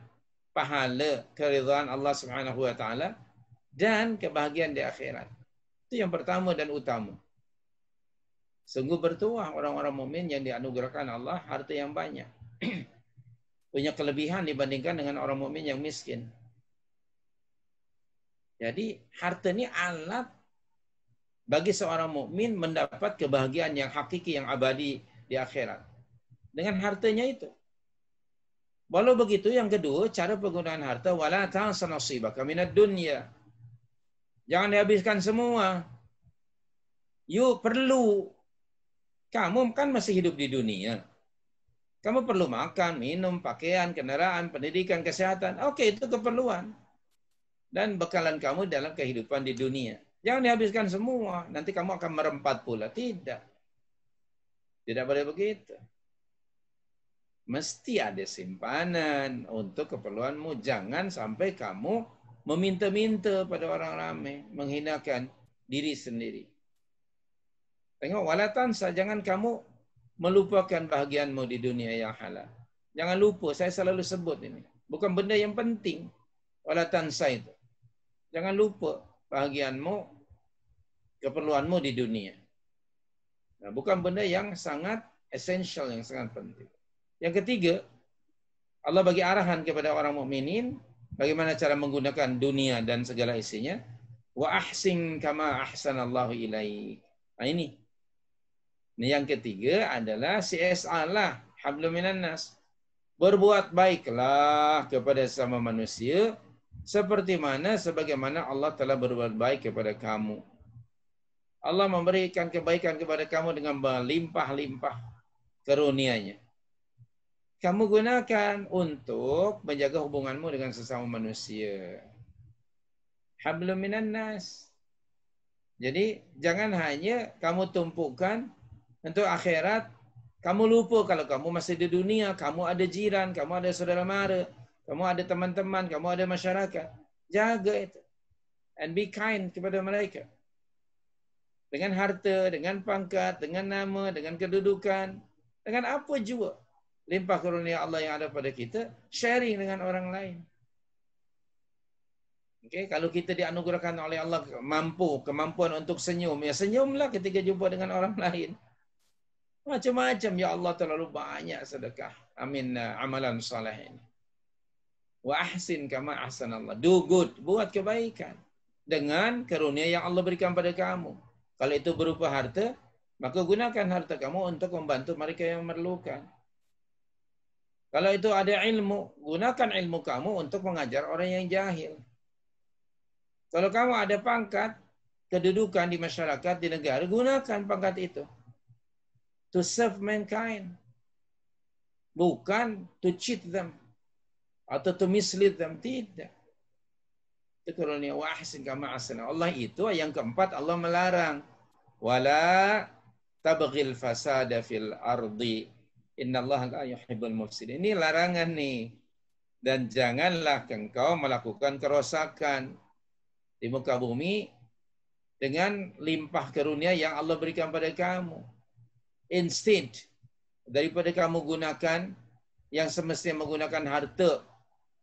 [SPEAKER 1] pahala keridhaan Allah Subhanahu wa taala dan kebahagiaan di akhirat. Itu yang pertama dan utama. Sungguh bertuah orang-orang mukmin yang dianugerahkan Allah harta yang banyak. Punya kelebihan dibandingkan dengan orang mukmin yang miskin. Jadi harta ini alat bagi seorang mukmin mendapat kebahagiaan yang hakiki yang abadi di akhirat dengan hartanya itu. Walau begitu yang kedua cara penggunaan harta wala ta'sanasibaka minad dunia. Jangan dihabiskan semua. You perlu kamu kan masih hidup di dunia. Kamu perlu makan, minum, pakaian, kendaraan, pendidikan, kesehatan. Oke, itu keperluan. Dan bekalan kamu dalam kehidupan di dunia. Jangan dihabiskan semua. Nanti kamu akan merempat pula. Tidak. Tidak boleh begitu. Mesti ada simpanan untuk keperluanmu. Jangan sampai kamu meminta-minta pada orang ramai. Menghinakan diri sendiri. Tengok walatan saja. Jangan kamu melupakan bahagianmu di dunia yang halal. Jangan lupa. Saya selalu sebut ini. Bukan benda yang penting. Walatan saya itu. Jangan lupa bahagianmu keperluanmu di dunia. Nah, bukan benda yang sangat essential, yang sangat penting. Yang ketiga, Allah bagi arahan kepada orang mukminin bagaimana cara menggunakan dunia dan segala isinya. Wa ahsin kama ahsan Allah ilai. Nah, ini. Nah, yang ketiga adalah CSR lah. Hablu minannas. Berbuat baiklah kepada sama manusia seperti mana sebagaimana Allah telah berbuat baik kepada kamu. Allah memberikan kebaikan kepada kamu dengan melimpah-limpah kerunianya. Kamu gunakan untuk menjaga hubunganmu dengan sesama manusia. Hablum minan nas. Jadi jangan hanya kamu tumpukan untuk akhirat, kamu lupa kalau kamu masih di dunia, kamu ada jiran, kamu ada saudara mara, kamu ada teman-teman, kamu ada masyarakat. Jaga itu. And be kind kepada mereka dengan harta, dengan pangkat, dengan nama, dengan kedudukan, dengan apa jua limpah karunia Allah yang ada pada kita, sharing dengan orang lain. Okay, kalau kita dianugerahkan oleh Allah mampu kemampuan untuk senyum, ya senyumlah ketika jumpa dengan orang lain. Macam-macam ya Allah terlalu banyak sedekah. Amin eh, amalan saleh ini. Wa ahsin kama ahsan Allah. Do good, buat kebaikan dengan karunia yang Allah berikan pada kamu. Kalau itu berupa harta, maka gunakan harta kamu untuk membantu mereka yang memerlukan. Kalau itu ada ilmu, gunakan ilmu kamu untuk mengajar orang yang jahil. Kalau kamu ada pangkat, kedudukan di masyarakat, di negara, gunakan pangkat itu. To serve mankind. Bukan to cheat them. Atau to mislead them. Tidak keturunannya wa ahsin kama ahsana Allah itu yang keempat Allah melarang wala tabghil fasada fil ardi innallaha la yuhibbul mufsid ini larangan nih dan janganlah engkau melakukan kerosakan di muka bumi dengan limpah karunia yang Allah berikan pada kamu instead daripada kamu gunakan yang semestinya menggunakan harta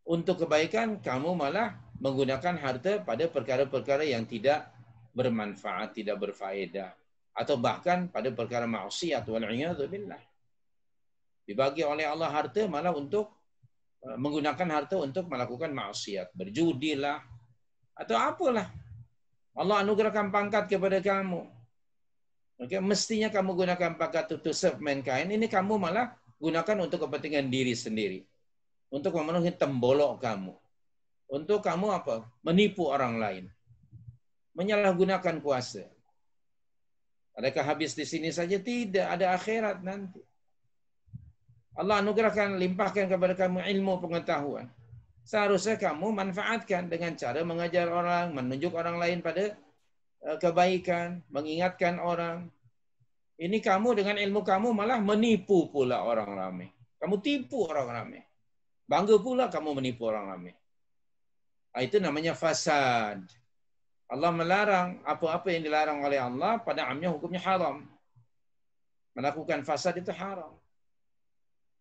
[SPEAKER 1] untuk kebaikan kamu malah menggunakan harta pada perkara-perkara yang tidak bermanfaat, tidak berfaedah atau bahkan pada perkara maksiat wal iyadhu billah. Dibagi oleh Allah harta malah untuk e, menggunakan harta untuk melakukan maksiat, berjudilah atau apalah. Allah anugerahkan pangkat kepada kamu. Okay? mestinya kamu gunakan pangkat itu to serve mankind. Ini kamu malah gunakan untuk kepentingan diri sendiri. Untuk memenuhi tembolok kamu untuk kamu apa? Menipu orang lain. Menyalahgunakan kuasa. Mereka habis di sini saja? Tidak, ada akhirat nanti. Allah anugerahkan, limpahkan kepada kamu ilmu pengetahuan. Seharusnya kamu manfaatkan dengan cara mengajar orang, menunjuk orang lain pada eh, kebaikan, mengingatkan orang. Ini kamu dengan ilmu kamu malah menipu pula orang ramai. Kamu tipu orang ramai. Bangga pula kamu menipu orang ramai. Ah, itu namanya fasad. Allah melarang apa-apa yang dilarang oleh Allah pada amnya hukumnya haram. Melakukan fasad itu haram.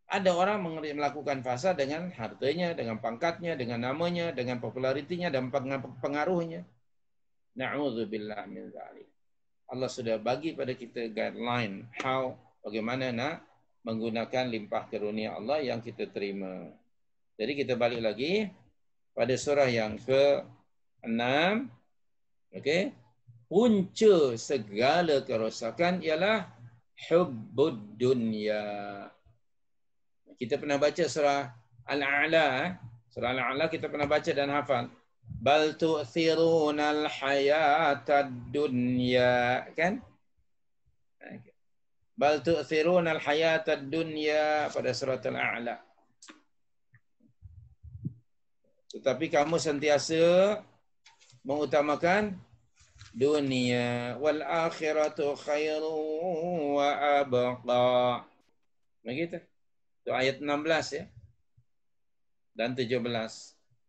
[SPEAKER 1] Ada orang melakukan fasad dengan hartanya, dengan pangkatnya, dengan namanya, dengan popularitinya dan pengaruhnya. Na'udzubillah min zalik. Allah sudah bagi pada kita guideline how bagaimana nak menggunakan limpah karunia Allah yang kita terima. Jadi kita balik lagi, pada surah yang ke-6 okey punca segala kerosakan ialah hubbud dunya kita pernah baca surah al-a'la eh? surah al-a'la kita pernah baca dan hafal bal al hayatad dunya kan bal al hayatad dunya pada surah al-a'la tetapi kamu sentiasa mengutamakan dunia wal akhiratu khairu wa abqa begitu itu ayat 16 ya dan 17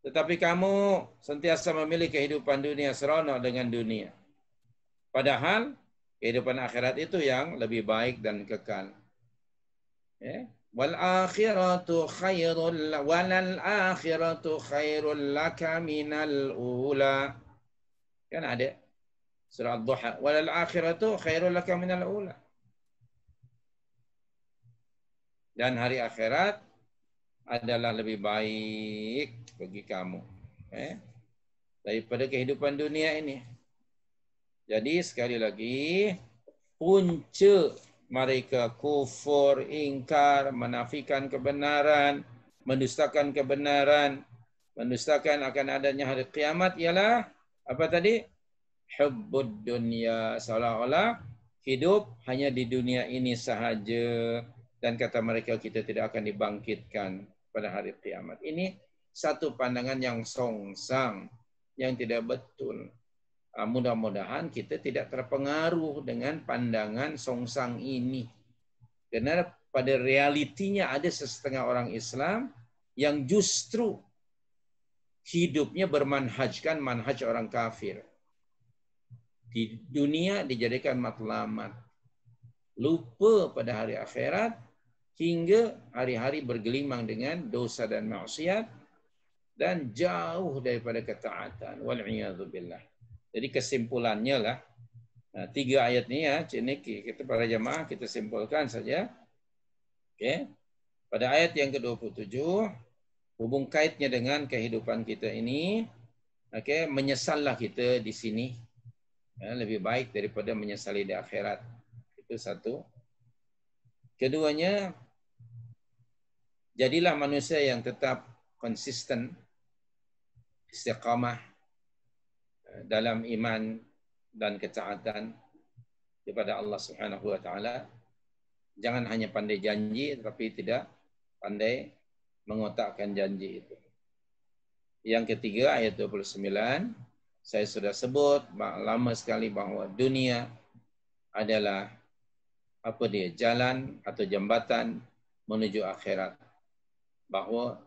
[SPEAKER 1] tetapi kamu sentiasa memilih kehidupan dunia seronok dengan dunia padahal kehidupan akhirat itu yang lebih baik dan kekal ya وَالْآخِرَةُ خَيْرٌ وَلَلْآخِرَةُ خَيْرٌ min مِنَ الْأُولَى Kan ada? Surah Al-Duha. وَلَلْآخِرَةُ خَيْرٌ لَكَ مِنَ الْأُولَى Dan hari akhirat adalah lebih baik bagi kamu. Eh? Daripada kehidupan dunia ini. Jadi sekali lagi, punca mereka kufur, ingkar, menafikan kebenaran, mendustakan kebenaran, mendustakan akan adanya hari kiamat ialah apa tadi? Hubbud dunia seolah-olah hidup hanya di dunia ini sahaja dan kata mereka kita tidak akan dibangkitkan pada hari kiamat. Ini satu pandangan yang songsang yang tidak betul. Ah, mudah-mudahan kita tidak terpengaruh dengan pandangan songsang ini. Karena pada realitinya ada setengah orang Islam yang justru hidupnya bermanhajkan manhaj orang kafir. Di dunia dijadikan matlamat. Lupa pada hari akhirat hingga hari-hari bergelimang dengan dosa dan maksiat dan jauh daripada ketaatan. Wal'iyadzubillah. Jadi kesimpulannya lah nah, tiga ayat ni ya, cik kita para jemaah kita simpulkan saja. Okay. Pada ayat yang ke-27 hubung kaitnya dengan kehidupan kita ini okay, menyesallah kita di sini ya, lebih baik daripada menyesali di akhirat. Itu satu. Keduanya jadilah manusia yang tetap konsisten istiqamah dalam iman dan ketaatan kepada Allah Subhanahu wa taala jangan hanya pandai janji tapi tidak pandai mengotakkan janji itu. Yang ketiga ayat 29 saya sudah sebut lama sekali bahawa dunia adalah apa dia jalan atau jambatan menuju akhirat. Bahawa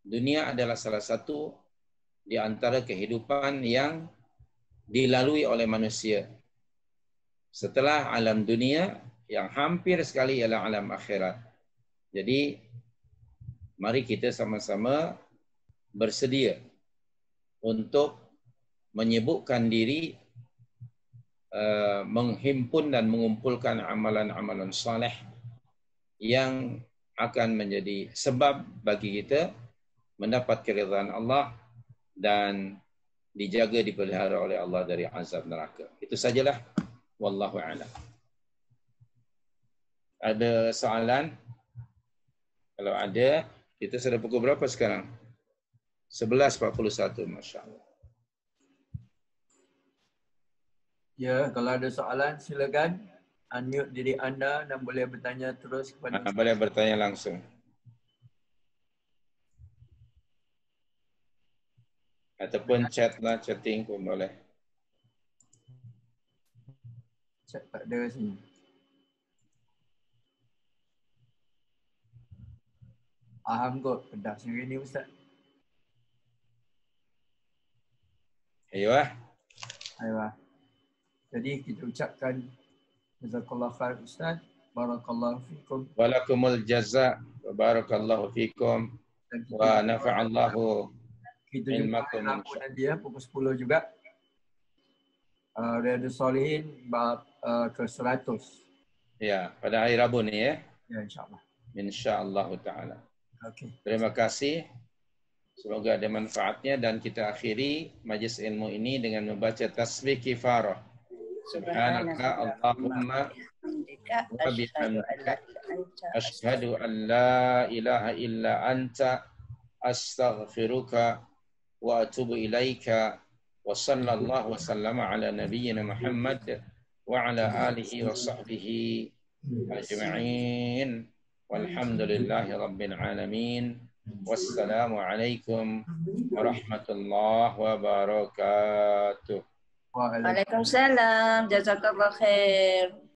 [SPEAKER 1] dunia adalah salah satu di antara kehidupan yang dilalui oleh manusia. Setelah alam dunia yang hampir sekali ialah alam akhirat. Jadi mari kita sama-sama bersedia untuk menyebutkan diri eh, menghimpun dan mengumpulkan amalan-amalan soleh yang akan menjadi sebab bagi kita mendapat keridhaan Allah dan dijaga dipelihara oleh Allah dari azab neraka. Itu sajalah wallahu a'lam. Ada soalan? Kalau ada, kita sudah pukul berapa sekarang? 11.41 masya-Allah. Ya, kalau ada soalan silakan unmute diri anda dan boleh bertanya terus kepada ah, Boleh bertanya langsung. Ataupun chat lah, chatting pun boleh. Chat tak ada sini. Faham kot, pedas sendiri ni Ustaz. Ayuh lah. lah. Jadi kita ucapkan Jazakallah khair Ustaz. Barakallah fikum. Walakumul jazak. barakallah fikum. Wa nafa'allahu. Itu juga aku dan dia pukul 10 juga. Uh, eh, Riyadu Solihin bab uh, ke 100. Ya, pada hari Rabu ni ya. Ya, insyaAllah. InsyaAllah ta'ala. Okay. Terima kasih. Semoga ada manfaatnya dan kita akhiri majlis ilmu ini dengan membaca tasbih kifarah. Subhanaka Allahumma wa bihamdika asyhadu an la ilaha illa anta astaghfiruka وأتوب إليك وصلى الله وسلم على نبينا محمد وعلى آله وصحبه أجمعين والحمد لله رب العالمين والسلام عليكم ورحمة الله وبركاته وعليكم السلام جزاك الله خير